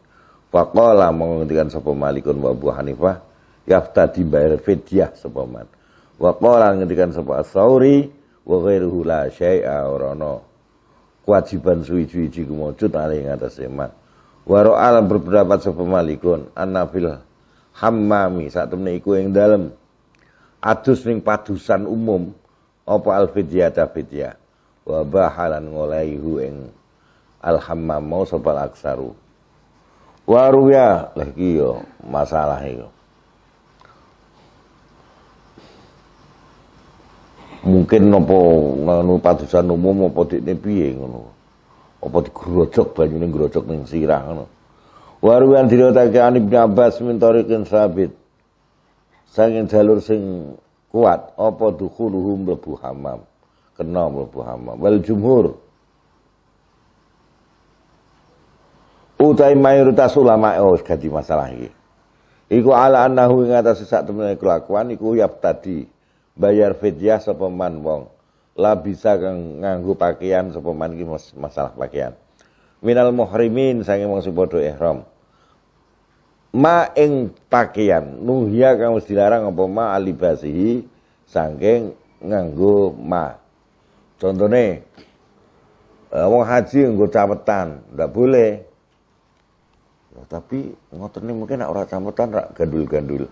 Speaker 1: Faqala menghentikan sapa Malikun wa Abu Hanifah yaftadi bayar fidyah sapa man. Wa qala ngendikan sapa sauri wa ghairuhu la syai'a Kewajiban suwi-suwi ku mujud ale ing atas waro Wa berpendapat sapa Malikun anna fil hammami saat temne iku ing dalem adus ning padusan umum apa al fidyata wa bahalan ngolaihu ing alhamma mau sopal aksaru waruya ya yo masalah yo mungkin nopo nganu padusan umum apa dikne piye ngono apa banyak banyune grojok ning sirah ngono waruyan diriwayatake an Ibnu Abbas min tariqin sabit Sangin jalur sing kuat apa dukhuluhum lebu hamam. Kena lebu hamam. Wal jumhur utai mayoritas ulama oh ganti masalah ini Iku ala anahu ing atas sesak temene kelakuan iku yap tadi bayar fidyah sapa wong la bisa nganggu pakaian sapa ini masalah pakaian. Minal muhrimin sangin wong sing padha ma ing pakaian nuhya kang wis dilarang apa ma alibasihi saking nganggo ma contone eh, wong haji nganggo cametan ndak boleh ya, tapi ngotone mungkin nak ora cametan rak gandul-gandul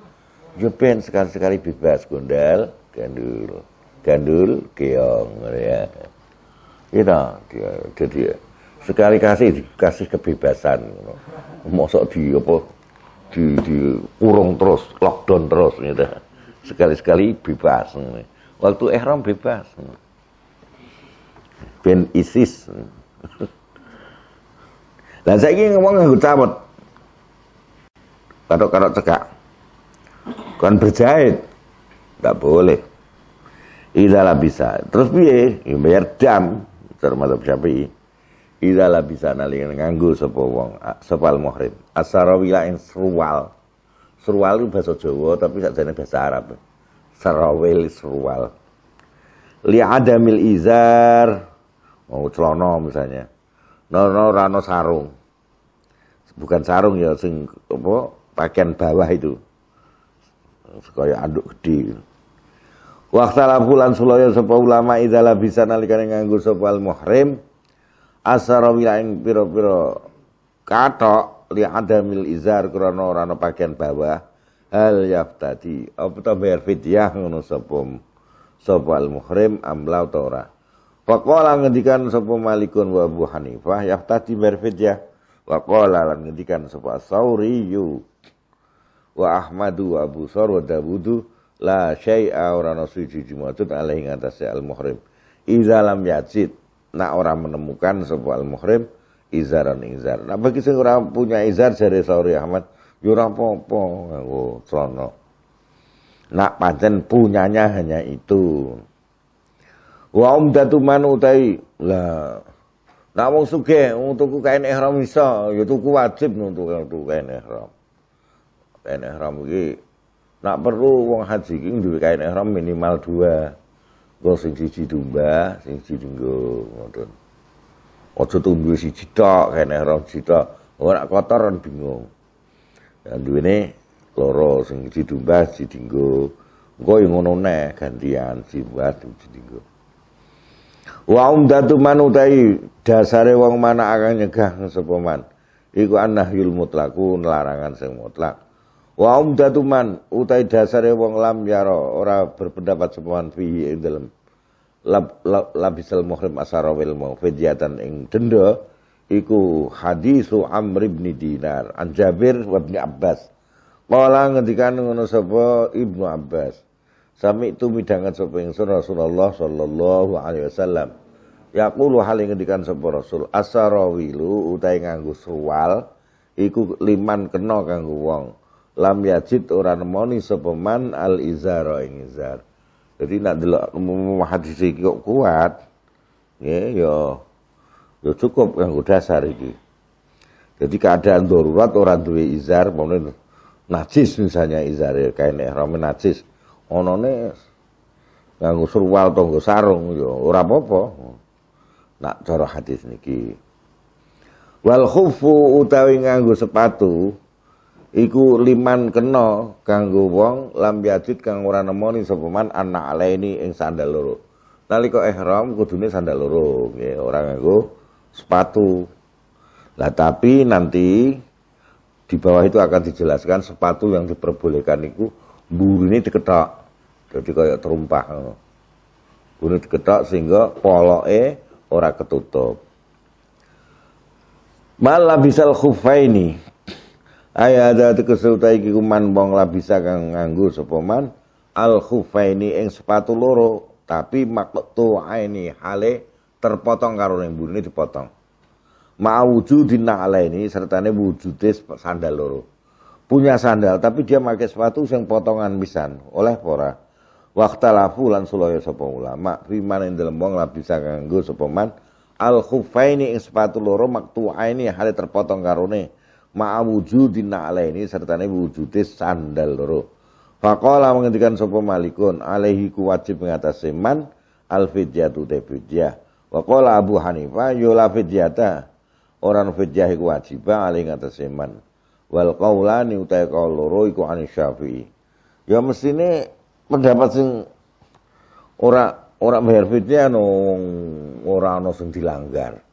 Speaker 1: Jepen sekali-sekali bebas gondel, gandul gandul keong ya itu dia jadi sekali kasih dikasih kebebasan mosok di apa di, kurung terus, lockdown terus gitu. Sekali-sekali bebas. Gitu. Waktu ihram bebas. Gitu. Ben ISIS. dan saya ingin ngomong nggak cawet. Kadok-kadok cekak. kan berjahit. nggak boleh. Idalah bisa. Terus biaya Ya bayar dam. Termasuk Syafi'i. Idalah bisa nalingan nganggu sepuluh wong, sapa Asarawila yang serual. Serual itu bahasa Jawa tapi sakjane bahasa Arab. Sarawil serual. Li adamil izar. Mau oh, celono misalnya. No no rano sarung. Bukan sarung ya sing apa pakaian bawah itu. Kayak aduk gede. Waktu bulan sulaya sepa ulama idalah bisa yang nganggur sepa al muhrim Asarawila yang piro piro katok li adamil izar krana ora ana pakaian bawah hal yaftadi apa ta bayar fidyah ngono sapa sapa al muhrim amla ta ora faqala ngendikan sapa malikun wa abu hanifah yaftadi bayar fidyah wakola lan ngendikan sapa sauri yu wa ahmadu wa abu sar wa dawudu la syai'a ora ana suci jumatut alaihi ngatasé al muhrim idza lam yajid nak orang menemukan sapa muhrim izaran izar. Nah bagi sing ora punya izar jare Sauri Ahmad, yo ya ora apa-apa nganggo celana. Nak pancen punyanya hanya itu. Wa umdatu man utai. Lah Nak wong sugih tuku kain ihram iso, Yaitu tuku wajib untuk tuku kain ihram. Kain ihram iki nak perlu wong haji iki duwe kain ihram minimal dua. Kok sing siji domba, sing siji nggo Ojo tunggu si cita, kene rong cita. Ora kotor kan bingung. Dan ya, duwene loro sing didumbas dinggo. Engko yo ngono neh gantian didumbas dinggo. Wa umdatu utai dasare wong mana akan nyegah sapa man. Iku annahyul mutlaku nelarangan sing mutlak. Wa umdatu man utai dasare wong lam yaro ora berpendapat sapa man fihi ing lab, lab, labisal muhrim asarawil mawfidyatan ing denda iku hadisu Amr bin Dinar an Jabir wa Abbas Kala ngendikan ngono sapa Ibnu Abbas Sami itu midangan sapa ingsun Rasulullah sallallahu alaihi wasallam Yaqulu hal ngendikan sapa Rasul asarawilu utahe nganggo suwal iku liman kena kanggo wong lam yajid ora nemoni sapa man al izara ing izar jadi nak delok umum hadis iki kok kuat, nggih ya, ya ya cukup yang dasar iki. Jadi keadaan darurat orang duwe izar, pamane najis misalnya izar ya kain ihrame najis. Onone nganggo surwal atau nganggo sarung ya ora apa-apa. Nak cara hadis niki. Wal khufu utawi nganggo sepatu iku liman kena kanggo wong lam yajid kang ora nemoni sapa man anak alaini ing sandal loro nalika ihram kudune sandal loro nggih ora nganggo sepatu lah tapi nanti di bawah itu akan dijelaskan sepatu yang diperbolehkan itu ini diketok jadi kayak terumpah burune diketok sehingga poloke ora ketutup Malah bisal khufaini Ayah ada tekesutai kuman wong bisa kang nganggo sapa man al khufaini ing sepatu loro tapi maqtu aini hale terpotong karo ning burine dipotong. Ma'wujudin ini sertane wujude sandal loro. Punya sandal tapi dia pakai sepatu yang potongan pisan oleh pora. lafu lan suloyo sapa ulama riman yang dalem bongla bisa kang nganggo sapa man al khufaini ing sepatu loro maqtu aini hale terpotong karone ma'a wujudin na'alaini sertane wujude sandal loro. Faqala menghentikan sapa Malikun alaihi ku wajib mengatasi man al fidyatu Abu Hanifah yola la fidyata. Orang fidyah iku wajibah alaihi ngatasi man. Wal qaulani qaul loro iku an Syafi'i. Ya mestine pendapat sing ora ora bayar fidyah no ora ana sing dilanggar.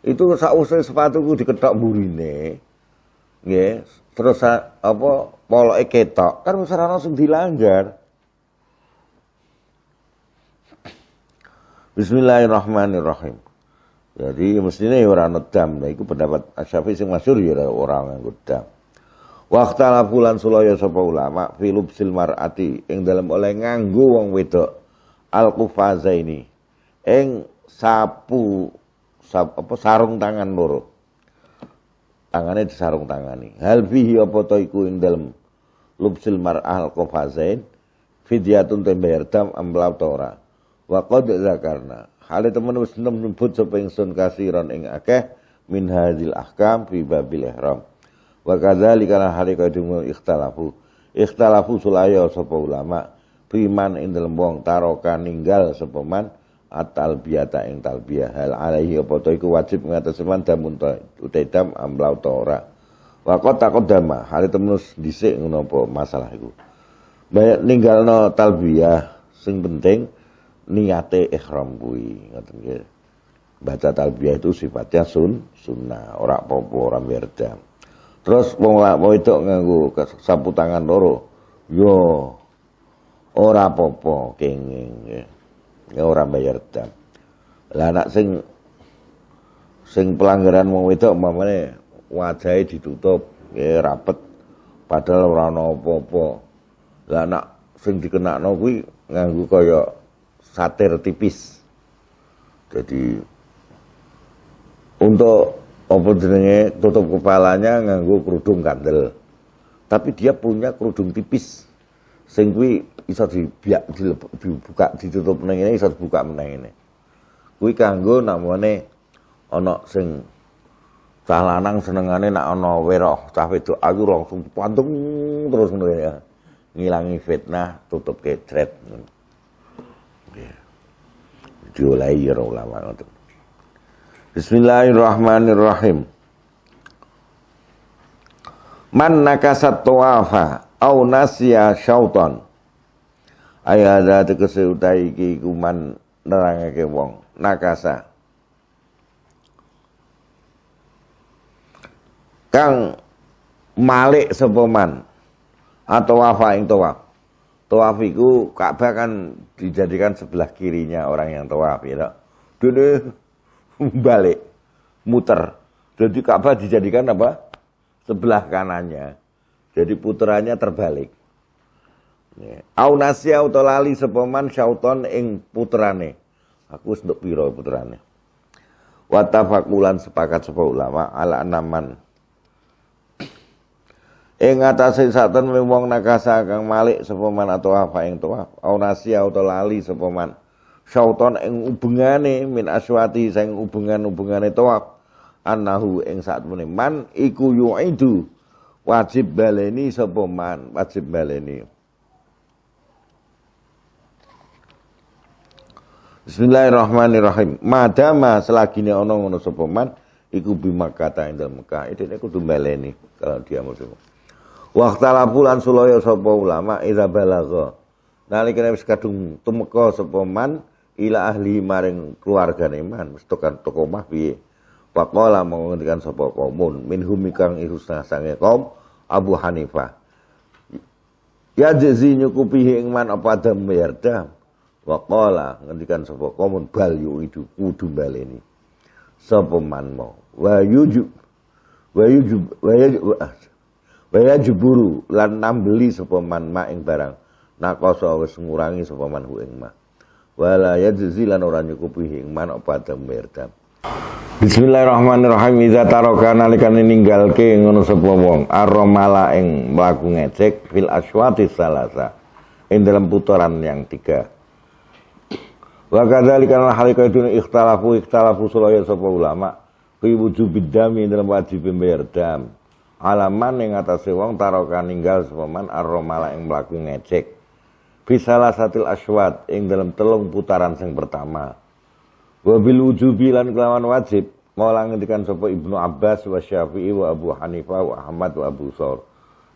Speaker 1: Itu sepatu sepatuku diketok burine. Nggih, terus apa poloke ketok, kan misalnya langsung dilanggar. Bismillahirrahmanirrahim. Jadi mestinya ya ora nah itu pendapat Asyafi yang masyur ya orang yang ngedam. ala bulan suloyo sapa ulama silmar ati, yang dalam oleh nganggu wong wedok al kufaza ini yang sapu apa sarung tangan loro. Tangane disarung tangani. Hal fihi apa to iku ing dalem lubsil mar'al qafazain fidyatun tembayar dam amlaw ta ora. Wa qad zakarna. Hale temen wis nyebut sapa ingsun kasiron ing akeh min hadil ahkam fi babil ihram. Wa kadzalika la halika ikhtalafu. Ikhtalafu sulaya sapa ulama. Biman ing dalem wong taroka ninggal man at-talbiyata ing talbiyah hal alaihi apa to iku wajib ngatasi damun udaidam amlau to ora wa taqaddama hal temnus dhisik ngono apa masalah iku banyak ninggalno talbiyah sing penting niate ihram kuwi ngoten nggih baca talbiyah itu sifatnya sun sunnah ora popo ora berdam terus wong itu nganggo sapu tangan loro yo ora popo kenging nggih Ya ora bayar dam. Lah anak sing sing pelanggaran wong wedok umpamane wajahe ditutup, ya rapet padahal ora ana apa-apa. Lah anak sing dikenakno kuwi nganggo kaya satir tipis. Jadi untuk apa jenenge tutup kepalanya nganggo kerudung kandel. Tapi dia punya kerudung tipis sing kuwi bisa dibiak dibuka ditutup meneng ini bisa dibuka meneng ini. Kui kanggo namane ono sing cah lanang senengane nak ono weroh cah itu aku langsung pantung terus menurut ya. Ngilangi fitnah, tutup kecret. Diulai ya ulama itu. Bismillahirrahmanirrahim. Man nakasat tawafa au nasya syautan ayah ada tegese utai iki kuman nerangake wong nakasa kang malik sepoman atau ah, wafa ah, ing tawaf tawaf iku Ka'bah kan dijadikan sebelah kirinya orang yang tawaf ya tak? Dene balik muter. Jadi Ka'bah dijadikan apa? Sebelah kanannya. Jadi puterannya terbalik. Ya. Au nasia uta lali sepeman syauton ing putrane. Aku sedok piro putrane. Watafakulan sepakat sepa ulama ala naman. Ing atase saten wong nakasa kang malik sepeman atau apa ing tuaf. Au nasia uta lali sepeman syauton ing ubengane min aswati sing ubengan-ubengane tuaf. Anahu ing saat meneman iku yu'idu wajib baleni sapa wajib baleni Bismillahirrahmanirrahim. Madama selagi ini ono ngono sapa man iku bima kata endal Mekah. Itu nek kudu baleni kalau dia mau sapa. Waktala pulan Suloyo sapa ulama idza balagha. Nalika wis kadung tumeka sapa man ila ahli maring keluargane man mesti kan toko mah piye. Faqala mau ngendikan sapa qaumun minhum kang ihusna sange kaum Abu Hanifah. Ya jazi nyukupi ing man apa dam Wakola ngendikan sopo komun bal itu kudu baleni. sopo man mau wa yujub wa yujub wa lan nambeli sopo man ma ing barang nakosa wis ngurangi sopo man hu ing ma. walaya yajzi orang nyukupi ing man opata demirdam. Bismillahirrahmanirrahim Iza taroka ninggal ke ngono sopo wong aromala ing melaku ngecek fil aswati salasa ing dalam putaran yang tiga Wa kadzalika halika itu ikhtalafu ikhtalafu sulaya sapa ulama fi wujubid dami dalam wajib membayar dam. Alaman yang atas wong tarokan ninggal sapa man arromala yang mlaku ngecek. Bisalah satil aswat yang dalam telung putaran sing pertama. Wa bil wujubi lan kelawan wajib malah ngendikan sapa Ibnu Abbas wa Syafi'i wa Abu Hanifah wa Ahmad wa Abu Sor.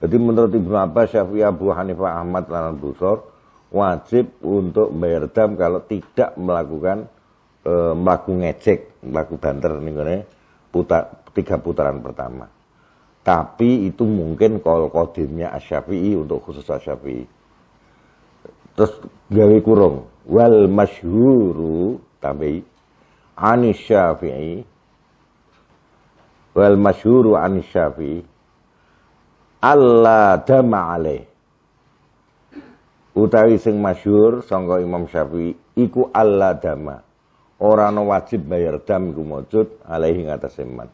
Speaker 1: Jadi menurut Ibnu Abbas, Syafi'i, Abu Hanifah, Ahmad lan Abu Sor, wajib untuk membayar dam kalau tidak melakukan e, eh, melaku ngecek, melaku banter nih putar tiga putaran pertama. Tapi itu mungkin kalau kodimnya asyafi'i untuk khusus asyafi'i. Terus gawe kurung wal masyhuru tapi anis syafi'i wal masyhuru anis syafi'i Allah dama alaih utawi sing masyur, sangka Imam Syafi'i iku Allah dama. Ora ana wajib bayar dam iku maujud alaihi ngatasé semasyur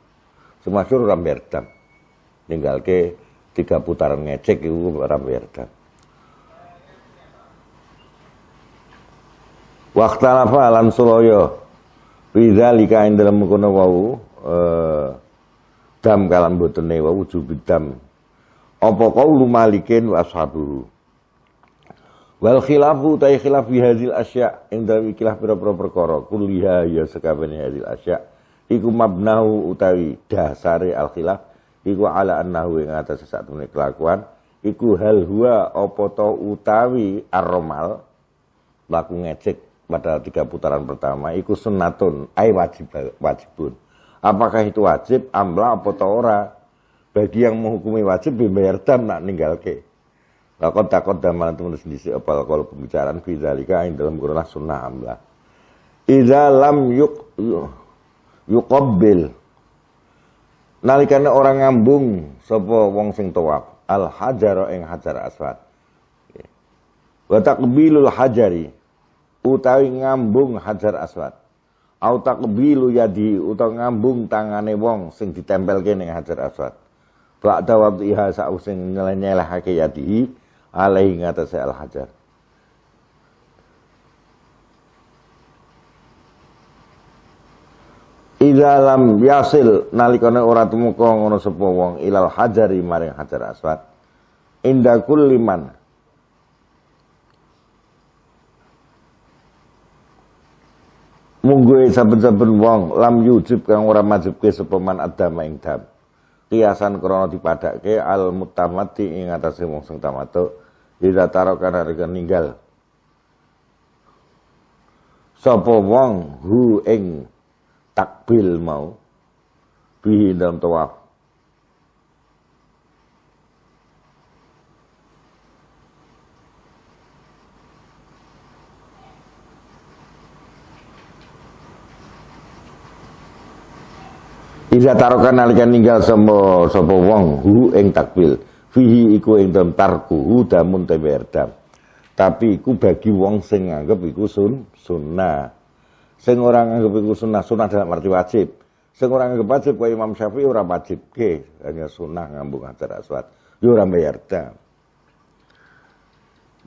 Speaker 1: Semasyhur ora bayar dam. Ninggalke tiga putaran ngecek iku ora bayar dam. Waktalafa alam suloyo Bida lika ing dalam wawu wau eh, Dam kalam botone wau jubidam. dam Apa kau lumalikin washabuhu? Wal khilafu tai khilaf bi hazil asya ing dalem khilaf pira-pira perkara kuliha ya sakabene hazil asya iku mabnahu utawi dasare al khilaf iku ala annahu ing atas sak temene kelakuan iku hal huwa apa to utawi arromal laku ngecek pada tiga putaran pertama iku sunnatun ai wajib wajibun apakah itu wajib amla apa to ora bagi yang menghukumi wajib bimbing nak ninggalke Lakon takut dan itu tulis apal apa kalau pembicaraan fizalika yang dalam kurunah sunnah amla. Iza lam yuk yukobil. nalikana orang ngambung sopo wong sing tawaf al hajaro eng hajar aswad. Watakbilul hajari utawi ngambung hajar aswat. Autakbilu yadi utawi ngambung tangane wong sing ditempelke ning hajar aswad. waktu iha sa'using nyeleh-nyelehake yadihi alaihi ngatasi al-hajar. Idza lam yasil nalikone ora tumuka ngono sapa wong ilal hajari maring hajar aswad. Inda kulli man. Mungguhe saben-saben wong lam yujib kang ora majibke sapa man adama ing dam kiasan krono dipadake al mutamati ing atase wong sing tidak ida karena kana ninggal sapa wong hu ing takbil mau bihi dalam tawaf Iza tarokan nalikan ninggal semua sapa wong hu ing takwil Fihi iku ing dalam tarku hu damun teberdam. Tapi iku bagi wong sing nganggep iku sun sunnah. Sing ora nganggep iku sunnah, sunnah dalam arti wajib. Sing ora nganggep wajib kaya Imam Syafi'i ora wajib ke, hanya sunnah ngambung antara aswad. yura ora mbayardam.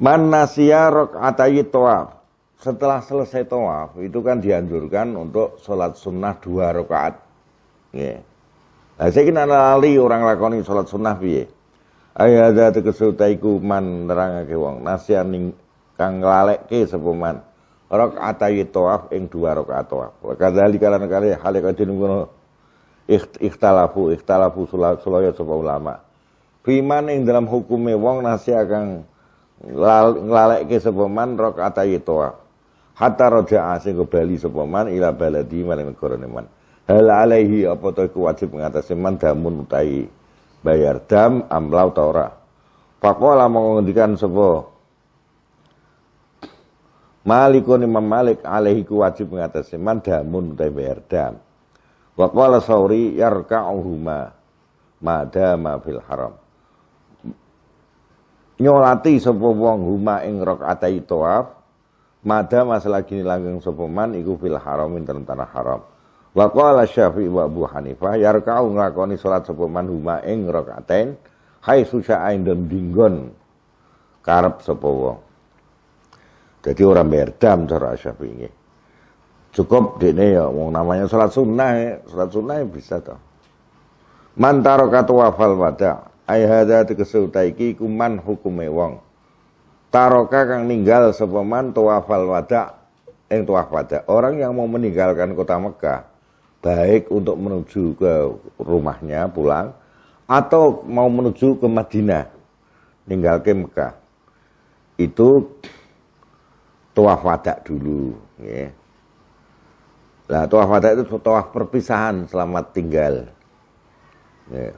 Speaker 1: Man nasiya tawaf. Setelah selesai tawaf itu kan dianjurkan untuk sholat sunnah dua rakaat. Ya. Nah, saya kena lali orang lakoni sholat sunnah piye. Ayada ada utaiku man nerangake wong nasian ning kang lalekke sepeman. Rakaat tawaf ing dua rok tawaf. Wa kadzalika kali kare hale kadin ikhtalafu ikhtalafu sulaya sapa ulama. Fiman ing dalam hukume wong nasi akan nglalekke sepeman rakaat tawaf. Hatta roja'a ke kebali sepeman ila baladi maring negarane man hal alaihi apa to iku wajib ngatasi man damun utai bayar dam amlau ta ora faqala mau ngendikan sapa Malikun Imam Malik alaihi ku wajib ngatasi man damun utai bayar dam wa qala sauri yarka'uhuma madama fil haram nyolati sapa wong huma ing atai tawaf madama selagi langgeng sapa man iku fil haram tanah haram Wa qala Syafi'i wa Abu Hanifah yarka'u nglakoni salat sapa man huma ing hai haitsu dan dinggon karep sapa wong. Jadi orang merdam cara Syafi'i. Cukup dene ya wong namanya salat sunnah, salat sunnah ya bisa toh. Man taraka wafal wada ai hadza tegese iki iku man hukume wong. Taroka kang ninggal sapa man tawafal wada ing tawaf wada. Orang yang mau meninggalkan kota Mekah baik untuk menuju ke rumahnya pulang atau mau menuju ke Madinah tinggal ke Mekah itu tuaf wadak dulu ya. Nah, tuaf wadak itu tuaf perpisahan selamat tinggal. Ya.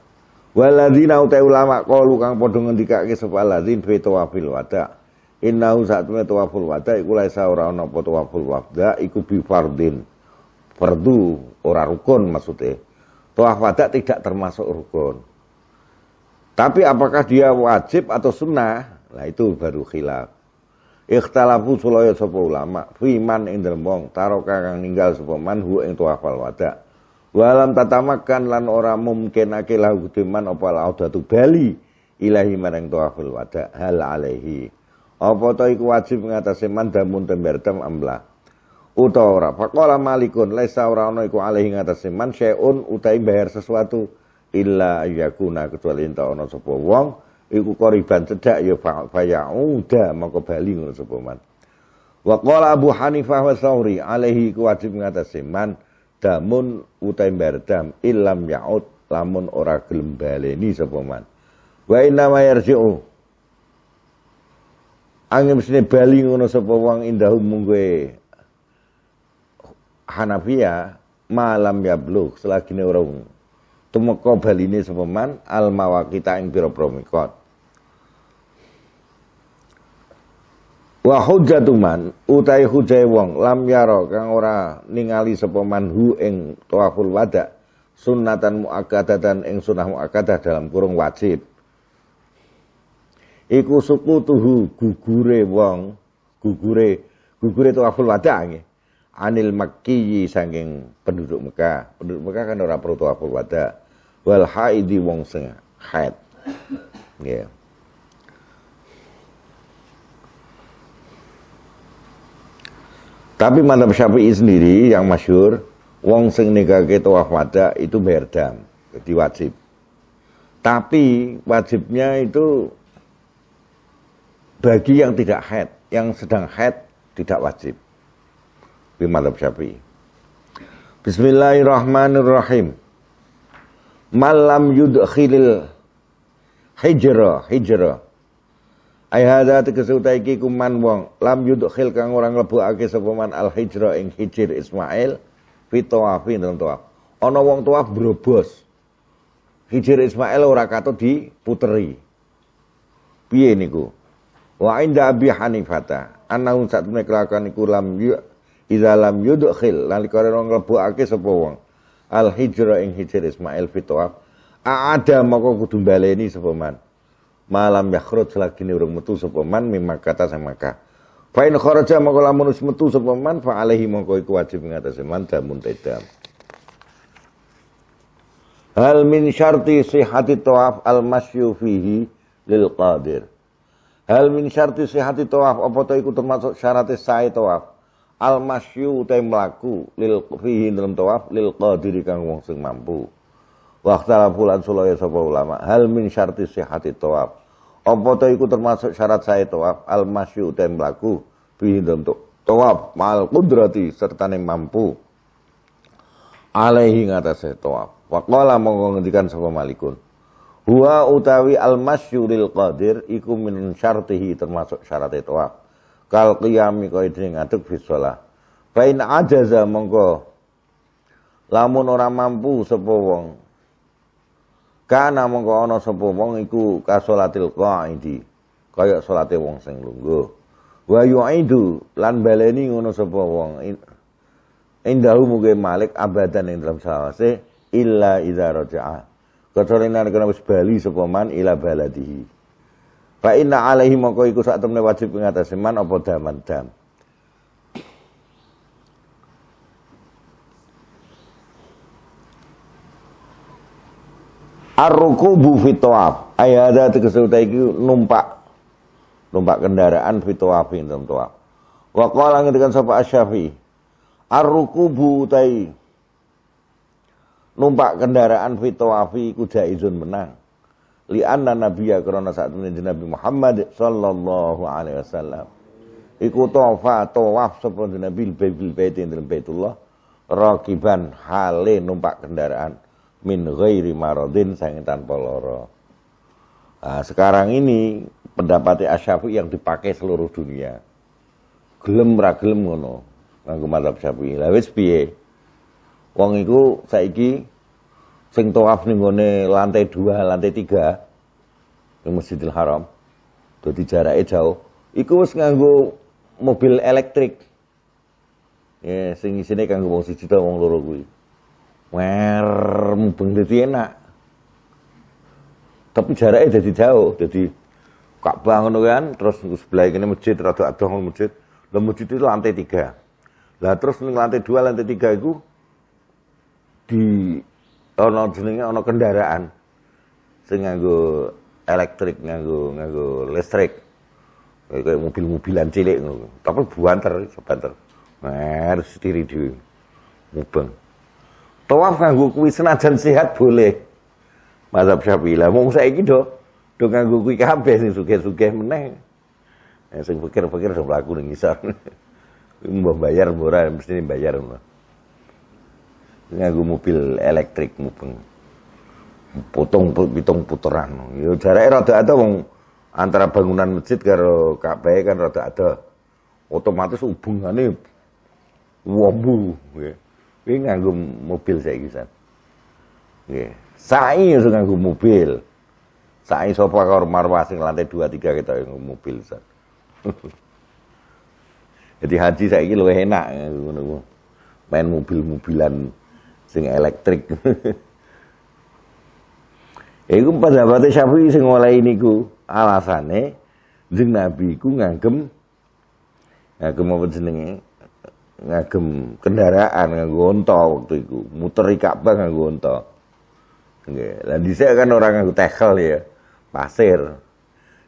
Speaker 1: Waladina utai ulama kalu kang padha ngendikake sapa ladin fi tuafil wada. Innahu me tuaful wada iku laisa ora ana tuaful wada iku bifardin Perdu ora rukun maksudnya. Tawaf wada tidak termasuk rukun. Tapi apakah dia wajib atau sunnah? lah itu baru khilaf. Ikhtalafu sulaya sopa ulama fiman ing taro taroka kang ninggal sopa man hu ing tawafal wada. Walam tatamakan lan ora mungkin akilah diman apa datu bali ilahi mareng tawaful wada hal alaihi. Apa ta iku wajib mengatasi man damun tembertem amlah utawa ora. Faqala Malikun laisa ora ana iku alaihi ngatasé man syai'un utahe bayar sesuatu illa yakuna kecuali ento ana sapa wong iku koriban cedak ya fayauda maka bali ngono sapa man. Wa qala Abu Hanifah wa Sauri alaihi iku wajib ngatasé man damun utahe bayar dam illam yaud lamun ora gelem baleni sapa man. Wa inna ma yarji'u Angin sini bali ngono sapa wong indahum mungguhe Hanafiya malam ya bluk selagi ini orang tumeka baline sepeman al mawakita ing pira-pira mikot wa hujjatuman utai hujai wong lam yaro kang ora ningali sepeman hu ing tawaful wada sunnatan muakadatan ing sunah muakadah dalam kurung wajib iku suku tuhu gugure wong gugure gugure tawaful wada nggih anil makkiyi saking penduduk Mekah. Penduduk Mekah kan orang perlu tawaf wada. Wal haidi wong sing haid. Ya. Yeah. Tapi madhab Syafi'i sendiri yang masyhur, wong sing nikake tawaf wada itu berdam, jadi wajib. Tapi wajibnya itu bagi yang tidak haid, yang sedang haid tidak wajib di madhab syafi'i. Bismillahirrahmanirrahim. Malam yudkhilil hijrah, hijrah. Ai hadza tegese utaiki kuman wong lam yudkhil kang orang mlebokake sapa man al hijrah ing hijir Ismail fi tawafi dalam tawaf. Ana wong tawaf brobos. Hijir Ismail ora di diputeri. Piye niku? Wa inda Abi Hanifata annahu satune kelakuan iku lam yudkhil yuduk lam yudkhil nalika orang lebu sapa wong al hijra ing hijir Ismail fitoab ada maka kudu baleni sapa man malam selagi ni urung metu sapa man mimma kata sama kah fa in kharaja maka lamun metu sapa man fa alehi maka iku wajib ngatasi man damun tedam Hal min syarti sihati tawaf al masyu fihi lil qadir. Hal min syarti sihati tawaf apa to iku termasuk syarat sae tawaf? al masyu utai melaku lil fihi dalam tawaf lil qadiri kang wong sing mampu waktu bulan sulaya sapa ulama hal min syarti sihati tawaf apa ta iku termasuk syarat saya tawaf al masyu utai melaku fihi dalam tawaf mal kudrati serta ne mampu alaihi ngatasé tawaf waqala monggo ngendikan sapa malikun Hua utawi al masyuril qadir iku min syartihi termasuk syarat tawaf kal qiyami kaya dene ngaduk fisola. pain aja in ajaza mongko lamun orang mampu sepo wong kana mongko ono sepo wong iku kasolatil ini, kayak salate wong sing lungguh wa aidu lan baleni ngono sepo wong indahu muge malik abadan yang dalam sawase illa idza raja'a kecuali kena wis bali sapa man ila baladihi Fa inna alaihi mongko iku sak temne wajib ing atase man apa daman dam. Ar-rukubu fitwaf. tawaf. ada tegesuta iki numpak numpak kendaraan fitwaf ing dalam tawaf. Wa qala ngendikan sapa asy syafi Ar-rukubu utai numpak kendaraan fi tawafi iku menang lianna nabiyya karena saat ini Nabi Muhammad sallallahu alaihi wasallam iku tofa tawaf sapa Nabi bil bait ing Baitullah rakiban hale numpak kendaraan min ghairi maradin sange tanpa lara nah, sekarang ini pendapat Asy-Syafi'i yang dipakai seluruh dunia gelem ra gelem ngono kanggo mazhab Syafi'i la wis piye wong iku saiki sing toaf ninggone lantai dua, lantai tiga di Masjidil Haram. jadi jaraknya jauh. Iku wis nganggo mobil elektrik. Ya, sing isine kanggo wong siji ta wong loro kuwi. Wer, mubeng dadi enak. Tapi jaraknya jadi jauh, jadi kak bangun kan, terus sebelah kene masjid rada adoh masjid. Lah masjid itu lantai tiga. Lah terus ning lantai dua, lantai tiga itu di ana jenenge ono kendaraan sing nganggo elektrik nganggo nganggo listrik kayak mobil-mobilan cilik ngono tapi buanter sebanter harus nah, diri dhewe mubeng tawaf nganggo kuwi senajan sehat boleh mazhab Syafi'i lah mung saiki do do nganggo kuwi kabeh sing sugih-sugih meneh eh, sing pikir-pikir do mlaku ning ngisor mbah bayar murah mesti bayar mbah nganggo mobil elektrik mubeng. Potong pitung puteran. yo jarake rada ada wong antara bangunan masjid karo Ka'bah kan rada ada. Otomatis hubungane wabu nggih. Kuwi nganggo mobil saiki san. Nggih. Sa'i iso nganggo mobil. Sa'i sapa karo marwah sing lantai 2 3 kita nganggo mobil san. Jadi haji saya ini luwih enak ngono main mobil-mobilan sing elektrik. Iku pendapatnya Syafi'i sing oleh ku alasannya jeng Nabi ku ngagem ngagem apa jenenge ngagem kendaraan ngagem onta waktu itu muter Ka'bah nganggo onta. Nggih, lan dhisik kan orang ngagem tekel ya, pasir.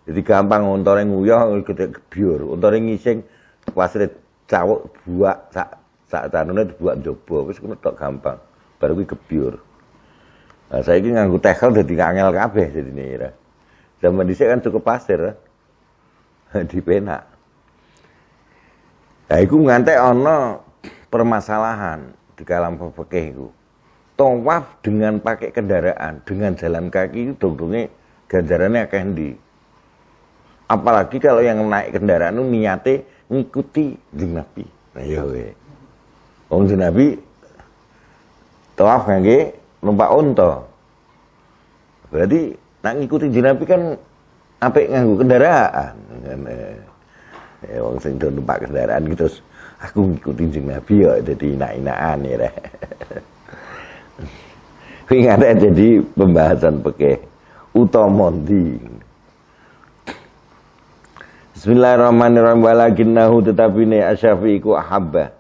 Speaker 1: Jadi gampang ontone nguyah gede ngontol yang ngising pasir cawuk buat sak sak buat jebol, terus kena tak gampang baru gue gebyur. Nah, saya ini nganggu tekel dadi angel kabeh jadi ini. Ya. Zaman di kan cukup pasir. Ya. pena. Nah, gue ngantek ono permasalahan di dalam fikih gue. Tawaf dengan pakai kendaraan, dengan jalan kaki itu dong-dongnya ganjarannya akeh di. Apalagi kalau yang naik kendaraan itu niatnya ngikuti jeng Nah, Nah, iya, weh. Om jenapi tawaf kan, ngaji numpak onto. Berarti nak ngikuti jinapi kan ape nganggu kendaraan. Ya wong sing do numpak kendaraan gitu Aku aku ngikuti jinabi ya jadi inak-inakan ya. ada jadi pembahasan peke utama ndi. Bismillahirrahmanirrahim walakinnahu tetapi ne asyafi ku ahabbah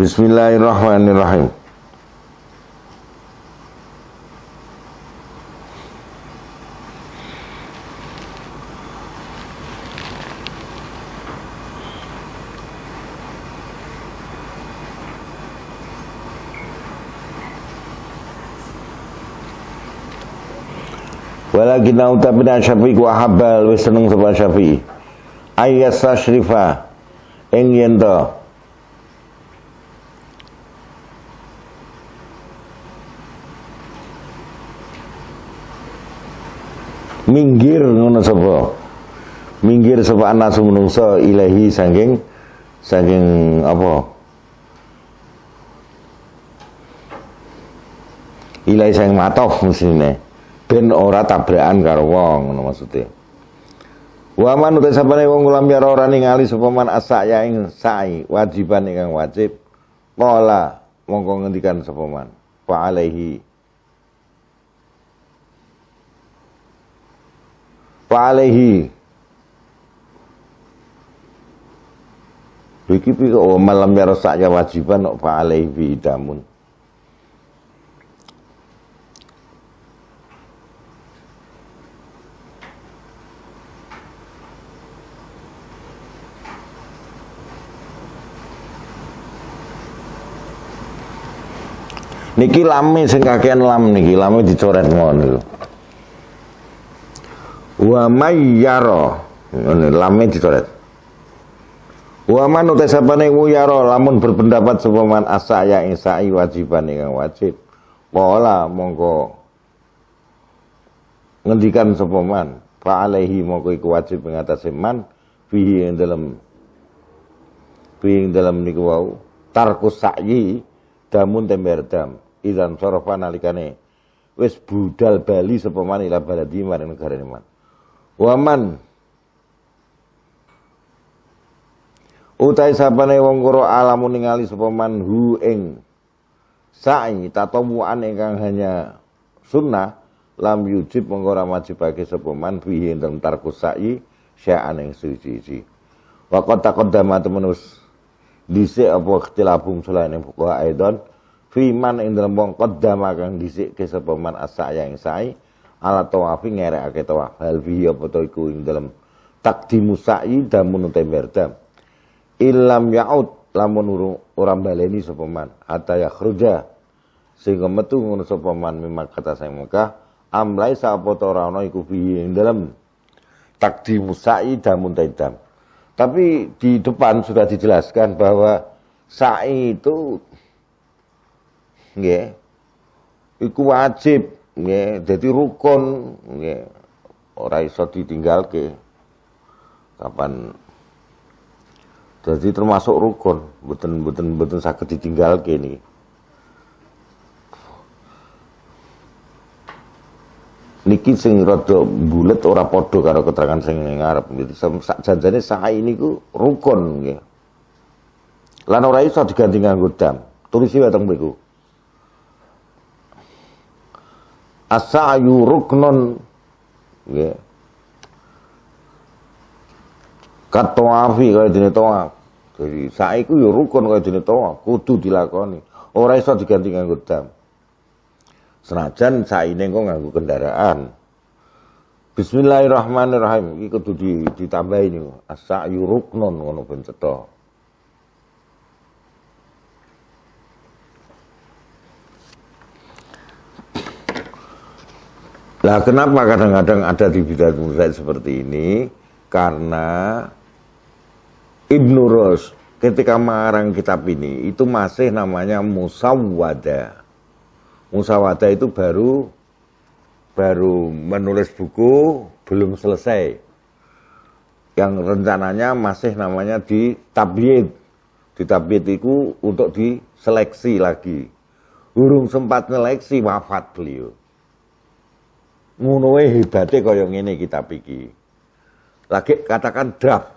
Speaker 1: Bismillahirrahmanirrahim. Walakin utapina syafi'i wa habal wis seneng sapa syafi'i. Ayyas syarifa ing yen minggir ngono sapa minggir sapa anasu menungso ilahi saking saking apa ilahi saking matof mestine ben ora tabrakan karo wong ngono maksude Wa man utai nih, wong ulam ya ora ningali sapa man ya ing sa'i wajiban ingkang wajib pola mongko ngendikan sapa man fa alaihi wa alaihi Iki piko oh, malam ya rosak ya wajiban kok fa alaihi Niki lame sing kakean lam niki lame dicoret ngono lho wa mayyara lame ditoret wa man utasabane yaro lamun berpendapat sapa man asaya ing sa'i wajiban ingkang wajib wala monggo ngendikan sapa man fa alaihi monggo iku wajib ngatasi man fihi ing dalem fihi ing dalem niku wau tarkus sa'yi damun temberdam idan sorofa nalikane wis budal bali sapa man ila baladi maring negara man Waman Utai sabane wong kuro alamu ningali supaman hu ing sa'i tatamuan ingkang hanya sunnah lam yujib mengkora majibake sepeman bihi dalam tarkus sa'i sya'an yang suci-suci wakot takut dama disik apa ikhtilafum sulain yang fukuha aidon fiman ing dalam wong kodama kang disik ke sepeman as yang sa'i ala tawafi ngerekake tawaf hal fihi apa to iku ing dalem takdimu sa'i menuntai merda ilam yaud lamun orang baleni sapa atau ya kerja sehingga metu ngono sapa memang kata saya Mekah amlay sa apa to ora iku fihi ing dalem takdimu sa'i tapi di depan sudah dijelaskan bahwa sa'i itu nggih iku wajib ya, jadi rukun nggih ora iso ke kapan jadi termasuk rukun beten beten beten sakit ke ini niki sing rada bulet ora podo karo keterangan sing ngarep gitu. Sak janjane saha ini ku rukun nggih. Lan ora iso diganti nganggo dam. Tulisi weteng as ruknon, ya. nggih katoafi kaya dene toaf jadi saiku ku ya rukun kaya dene toaf kudu dilakoni ora iso diganti nganggo dam senajan saine kok nganggo kendaraan Bismillahirrahmanirrahim iki kudu ditambahin. niku as ruknon, ngono ben cetha lah kenapa kadang-kadang ada di bidang mustahil seperti ini? Karena Ibnu Rus ketika mengarang kitab ini itu masih namanya musawwada. Musawwada itu baru baru menulis buku belum selesai. Yang rencananya masih namanya di tabiat Di tabiat itu untuk diseleksi lagi. Urung sempat seleksi wafat beliau ngonoe hebate kaya ngene kita pikir, Lagi katakan draft.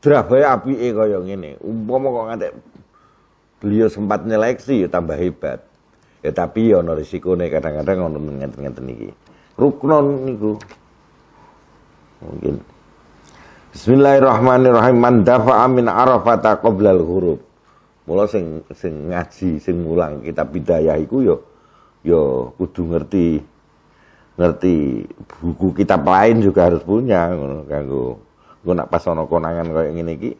Speaker 1: Draft api apike kaya ngene. Umpama kok ngantek beliau sempat nyeleksi ya tambah hebat. Ya tapi ya ono nih kadang-kadang ono ngenten-ngenten iki. Ruknon niku. Mungkin. Bismillahirrahmanirrahim. Man dafa'a min Arafata qoblal huruf. Mula sing sing ngaji, sing mulang kitab bidayah iku ya, ya kudu ngerti ngerti buku kitab lain juga harus punya ganggu gue nak pas ono konangan kayak gini ki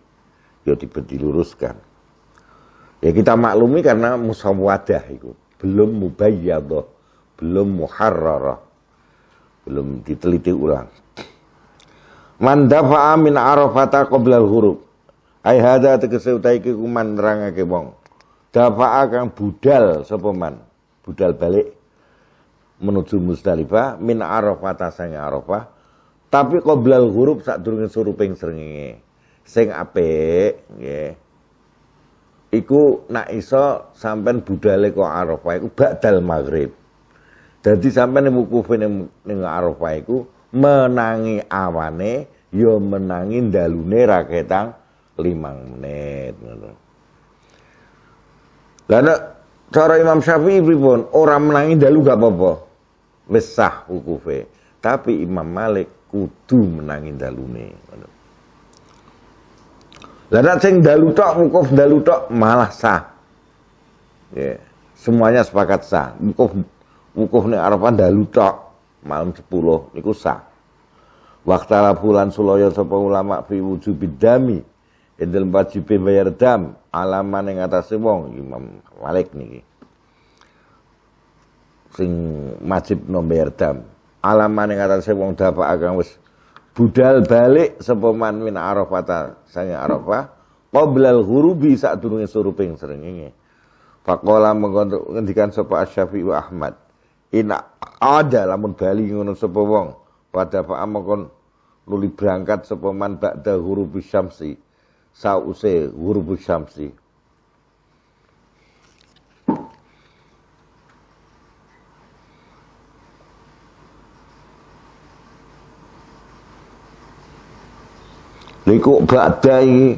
Speaker 1: yo ya tiba diluruskan ya kita maklumi karena musawadah itu belum mubayyadah belum muharrarah belum diteliti ulang man dafa'a min arafata qoblal huruf ay hada tegese utahe iki ku man nerangake wong dafa'a kang budal sapa man budal balik menuju Musdalifah min Arafah tasang Arafah tapi qoblal huruf sak durunge suruping srengenge sing apik nggih iku nak iso sampean budale kok Arafah iku badal maghrib Jadi sampean nemu kufi ning Arafah iku menangi awane yo ya menangi dalune raketang limang menit ngono Lah cara Imam Syafi'i pripun, ora menangi dalu gak apa-apa. Mesah hukufe Tapi Imam Malik kudu menangin dalune. Lah nek sing dalu tok wukuf dalu tok malah sah. yeah. semuanya sepakat sah. Wukuf wukuf nek Arafah dalu tok malam 10 niku sah. Waktu bulan Suloyo sapa ulama fi wujubid dami indal wajib bayar dam alaman yang atas wong Imam Malik niki sing majib nomber dam. Alaman yang saya wong dapat akan wes budal balik sepeman min arafata saya arafah qoblal ghurubi saat durunge suruping srengenge. Faqala mengkontrol ngendikan sapa syafii wa Ahmad. ina ada lamun bali ngono sapa wong pada fa'a kon nuli berangkat sapa man ba'da ghurubi syamsi sause ghurubi syamsi. niku badai ini,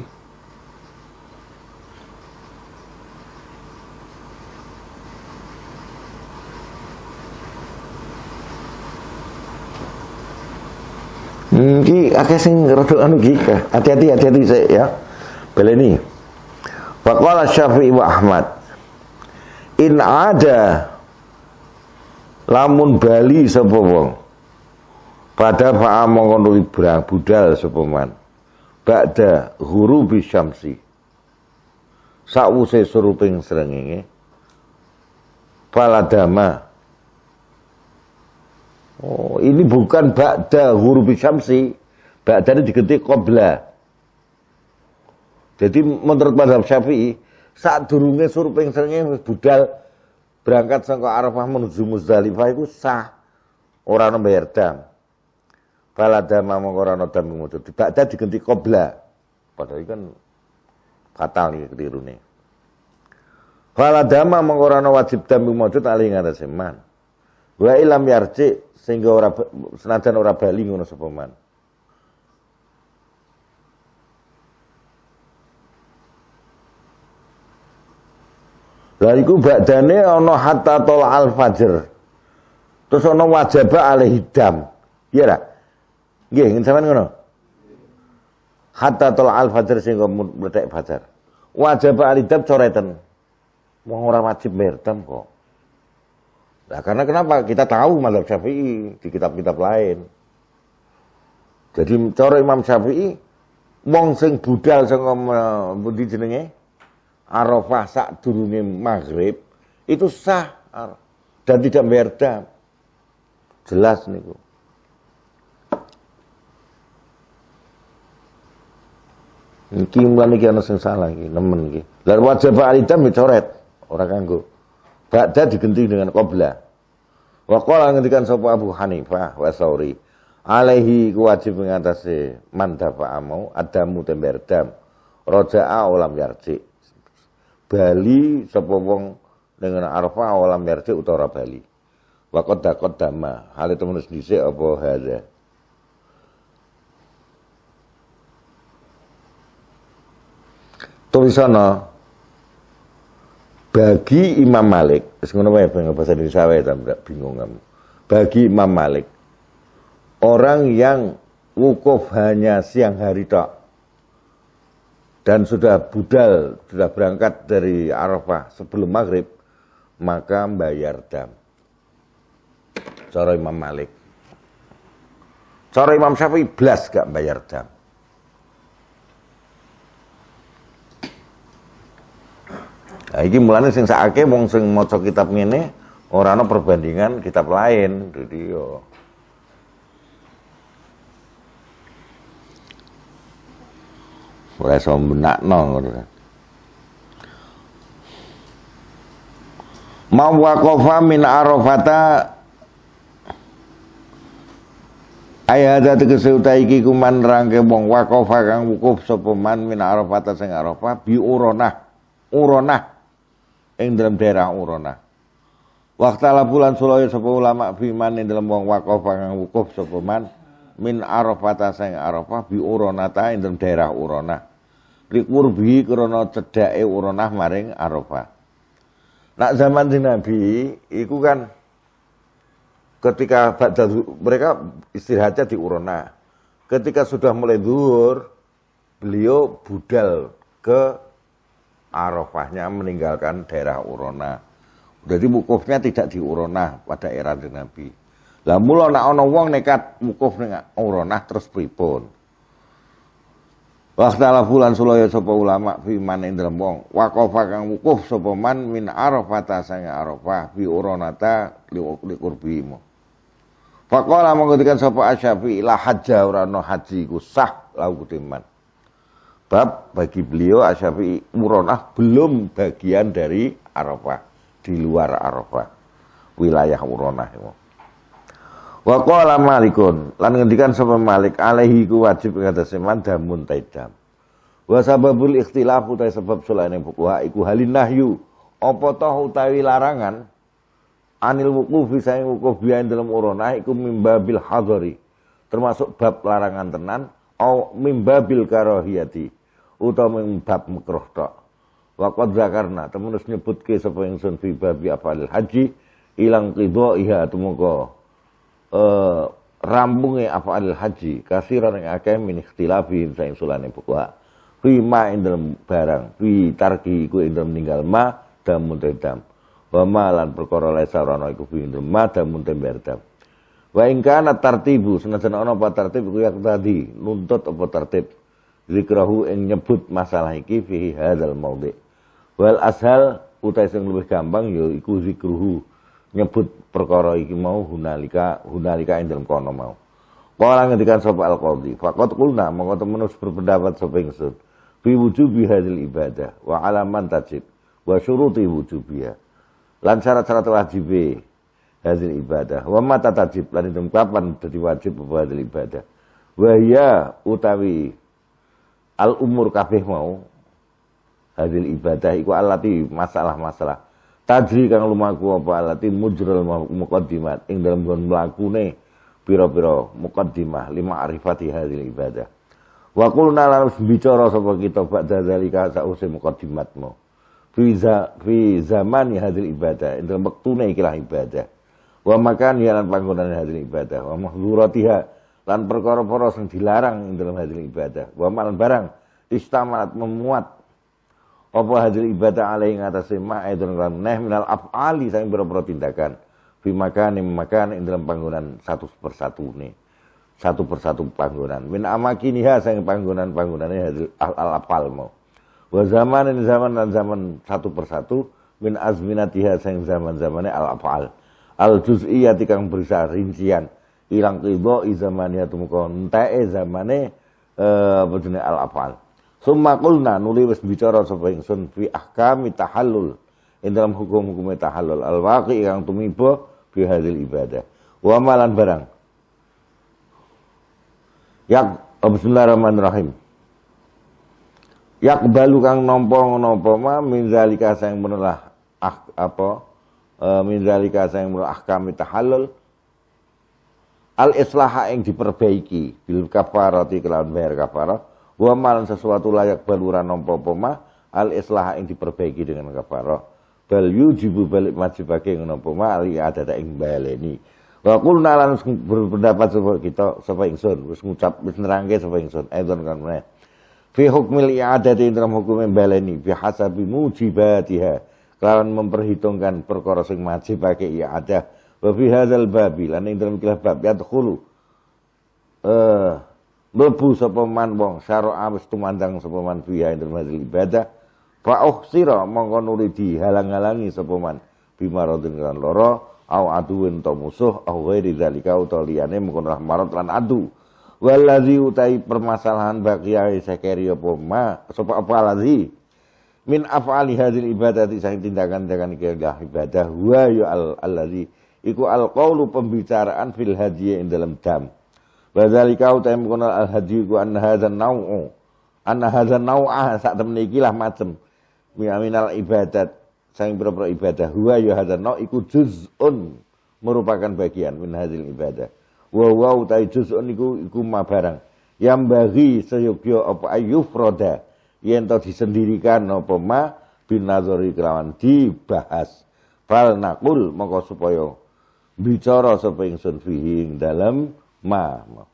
Speaker 1: Hmm, akeh sing rada anu Hati-hati hati-hati saya ya. Baleni. Faqala Syafi'i wa Ahmad. In ada lamun bali sapa wong. Pada fa'a mongkon budal sapa man ba'da ghurubi syamsi sa'wuse suruping srengenge paladama Oh, ini bukan ba'da hurufi syamsi. Ba'da ini diganti qobla. Jadi menurut madhab syafi'i, saat durungnya suruh pengsernya budal berangkat sangka Arafah menuju Muzdalifah itu sah. Orang membayar dam. Fala dama mongko ana dam Di Dibakda digenti Qobla. Padahal kan fatal iki kelirune. Fala dama mongko ana wajib dam mujud ali ngatasé man. Wa ilam yarci sehingga ora senajan ora bali ngono sapa man. Lah iku badane ana hatta tol al fajr. Terus ana wajaba alih hidam. Iya lah. Nggih, ngene sampean ngono. Hatta tol al fajar sehingga meledak fajar. Wajib alidab coretan. Wong ora wajib merdam kok. Nah, karena kenapa? Kita tahu mazhab Syafi'i di kitab-kitab lain. Jadi cara Imam Syafi'i wong sing budal sing budi jenenge Arafah sak durunge maghrib itu sah dan tidak berdam. Jelas niku. Iki mulane iki ana sing salah iki, nemen iki. Lah wajib alidam dicoret, ya ora kanggo. Ba'da digenti dengan qabla. Wa qala ngendikan sapa Abu Hanifah wa Sauri. Alaihi wajib mengatasi man dafa'a mau adamu temberdam. Roja'a olam yarji. Bali sapa wong dengan arfa olam yarji utara Bali. Wa qad dama, hal itu menus dhisik apa hadza. tulisana bagi Imam Malik sing ngono wae bahasa Indonesia wae bingung kamu bagi Imam Malik orang yang wukuf hanya siang hari tak dan sudah budal sudah berangkat dari Arafah sebelum maghrib maka bayar dam cara Imam Malik cara Imam Syafi'i belas gak bayar dam Nah, ini mulanya sing sakake wong sing maca kitab ngene ora ana perbandingan kitab lain. Dadi yo ora iso mbenakno ngono kan. min Arafata Ayada tegese utai iki kuman rangke wong wakofa kang wukuf sopeman min Arafata sing arafa bi uronah. Uronah ing dalam daerah Urona. ala bulan Sulawesi sapa ulama biman ing dalam wong wakaf kang wukuf sapa man min Arafah sing Arafah bi Urona ta ing dalam daerah Urona. Likurbi krana cedhake Urona maring Arafah. Nak zaman di Nabi itu kan ketika mereka istirahatnya di Urona. Ketika sudah mulai duhur, beliau budal ke Arafahnya meninggalkan daerah Urona. Jadi wukufnya tidak di Urona pada era Nabi. Lah mula nak ana wong nekat wukuf ning Urona terus pripun? Waktala fulan sulaya sapa ulama fi man ing dalem wong waqafa kang wukuf sapa man min Arafah sang Arafah fi ta li qurbihim. Faqala mengutikan sapa Asyafi la hajja ora ana haji ku sah lau kutiman. Sebab bagi beliau Asyafi'i Muronah belum bagian dari Arafah, di luar Arafah, wilayah Muronah. Wa qala Malikun, lan ngendikan sapa Malik alaihi ku wajib ngatasi damun taidam. Wa sababul ikhtilaf utai sebab sulane buku iku halin nahyu. Apa toh utawi larangan anil wukufi saing wukuf biain dalam uronah iku mimbabil hadhari Termasuk bab larangan tenan au mimbabil karohiyati utama yang bab makruh tok. Wakat qad zakarna temen nyebut ke sapa ingsun fi babi apal ya haji ilang qidaiha tumeka eh apa al haji kasiran yang akeh min ikhtilafi saing sulane buka. Fi ma ing barang, fi tarki ku ing ninggal ma damun dam. Wa ma lan perkara lesa ora iku fi ma damun berdam. Wa anak tartibu senajan ana apa tartib iku yak tadi nuntut apa tartib zikrahu ing nyebut masalah iki fi hadzal Well Wal ashal utai sing luwih gampang ya iku zikruhu nyebut perkara iki mau hunalika hunalika ing dalem kono mau. Kala ngendikan sapa al qadhi faqad qulna mongko menus berpendapat sapa ingsun fi wujubi hadzal ibadah wa alaman tajib wa syuruti wujubiha. Lan syarat-syarat wajibe hadzal ibadah wa mata tajib lan dalem kapan dadi wajib apa hadzal ibadah. Wa ya utawi al umur kabeh mau hadil ibadah iku alati masalah-masalah tajri kang lumaku apa alati mujral muqaddimat ing dalam gon mlakune pira-pira muqaddimah lima arifati hadil ibadah wa qulna lan bicara sapa kita ba'da zalika sause muqaddimatmu fi za fi zamani hadil ibadah ing dalam wektune ikilah ibadah wa makan ya hadir panggonan hadil ibadah wa mahdhuratiha lan perkara-perkara sing dilarang dalam hadil ibadah wa mal barang istamat memuat apa hadil ibadah alai ngatasé ma'idun lan neh minal af'ali sang pira-pira tindakan fi makani makan ing dalam panggonan satu persatu nih satu persatu panggonan min amakiniha sang panggonan panggonane hadil al, al afal mau wa ini zaman dan zaman satu persatu min azminatiha sang zaman-zamane al afal al juz'iyati kang berisa rincian ilang ridho izamania tumukon tae zamane eh, apa jenis al afal summa kulna nuli wis bicara sapa sun fi ahkami tahallul ing dalam hukum-hukum tahallul al waqi kang tumiba fi hadil ibadah wa malan barang yak oh, bismillahirrahmanirrahim yak balu kang nampa ngono ma min zalika sing menelah ah, apa Minzalika eh, min zalika sing menelah ahkami al islaha yang diperbaiki bil kafarati kelawan bayar kafarat wa malan sesuatu layak baluran nompo poma al islaha yang diperbaiki dengan kafarat bal yujibu balik masih bagi nompo ma al ada ing baleni wa qulna lan berpendapat sapa kita sapa ingsun wis ngucap wis nerangke sapa ingsun edon kan meneh fi hukmil i'adati dalam hukum baleni bi hasabi mujibatiha kelawan memperhitungkan perkara sing wajib bagi i'adah wa fi hadzal babi lan ing dalam kilah bab dkhulu. eh mlebu sapa man wong syara'a tumandang sapa man fiha hadzal ibadah fa uhsira mongko nuri dihalang-halangi sapa man bimaradin loro, lara au aduwin to musuh au ghairi zalika uta liyane mengko marad lan adu waladzi utai permasalahan bagi bakiyae sekeri apa ma Sopak apa ladzi min af'ali ibadah, ibadah saking tindakan-tindakan ibadah huwa ya al alazi iku al alqaulu pembicaraan fil hadiye ing dalam dam wa zalika uta mengkono al hadiy ku an hadza nau'u an hadza nau'a sak temene iki lah macem minal ibadat sang pira-pira ibadah huwa ya hadza nau' iku juz'un merupakan bagian min hadil ibadah wa wa uta juz'un iku iku mabarang yang bagi seyogyo apa ayufroda yang tahu disendirikan apa ma bin nazari kelawan dibahas fal nakul moko supaya bicara sapa ingsun fihi dalam dalem ma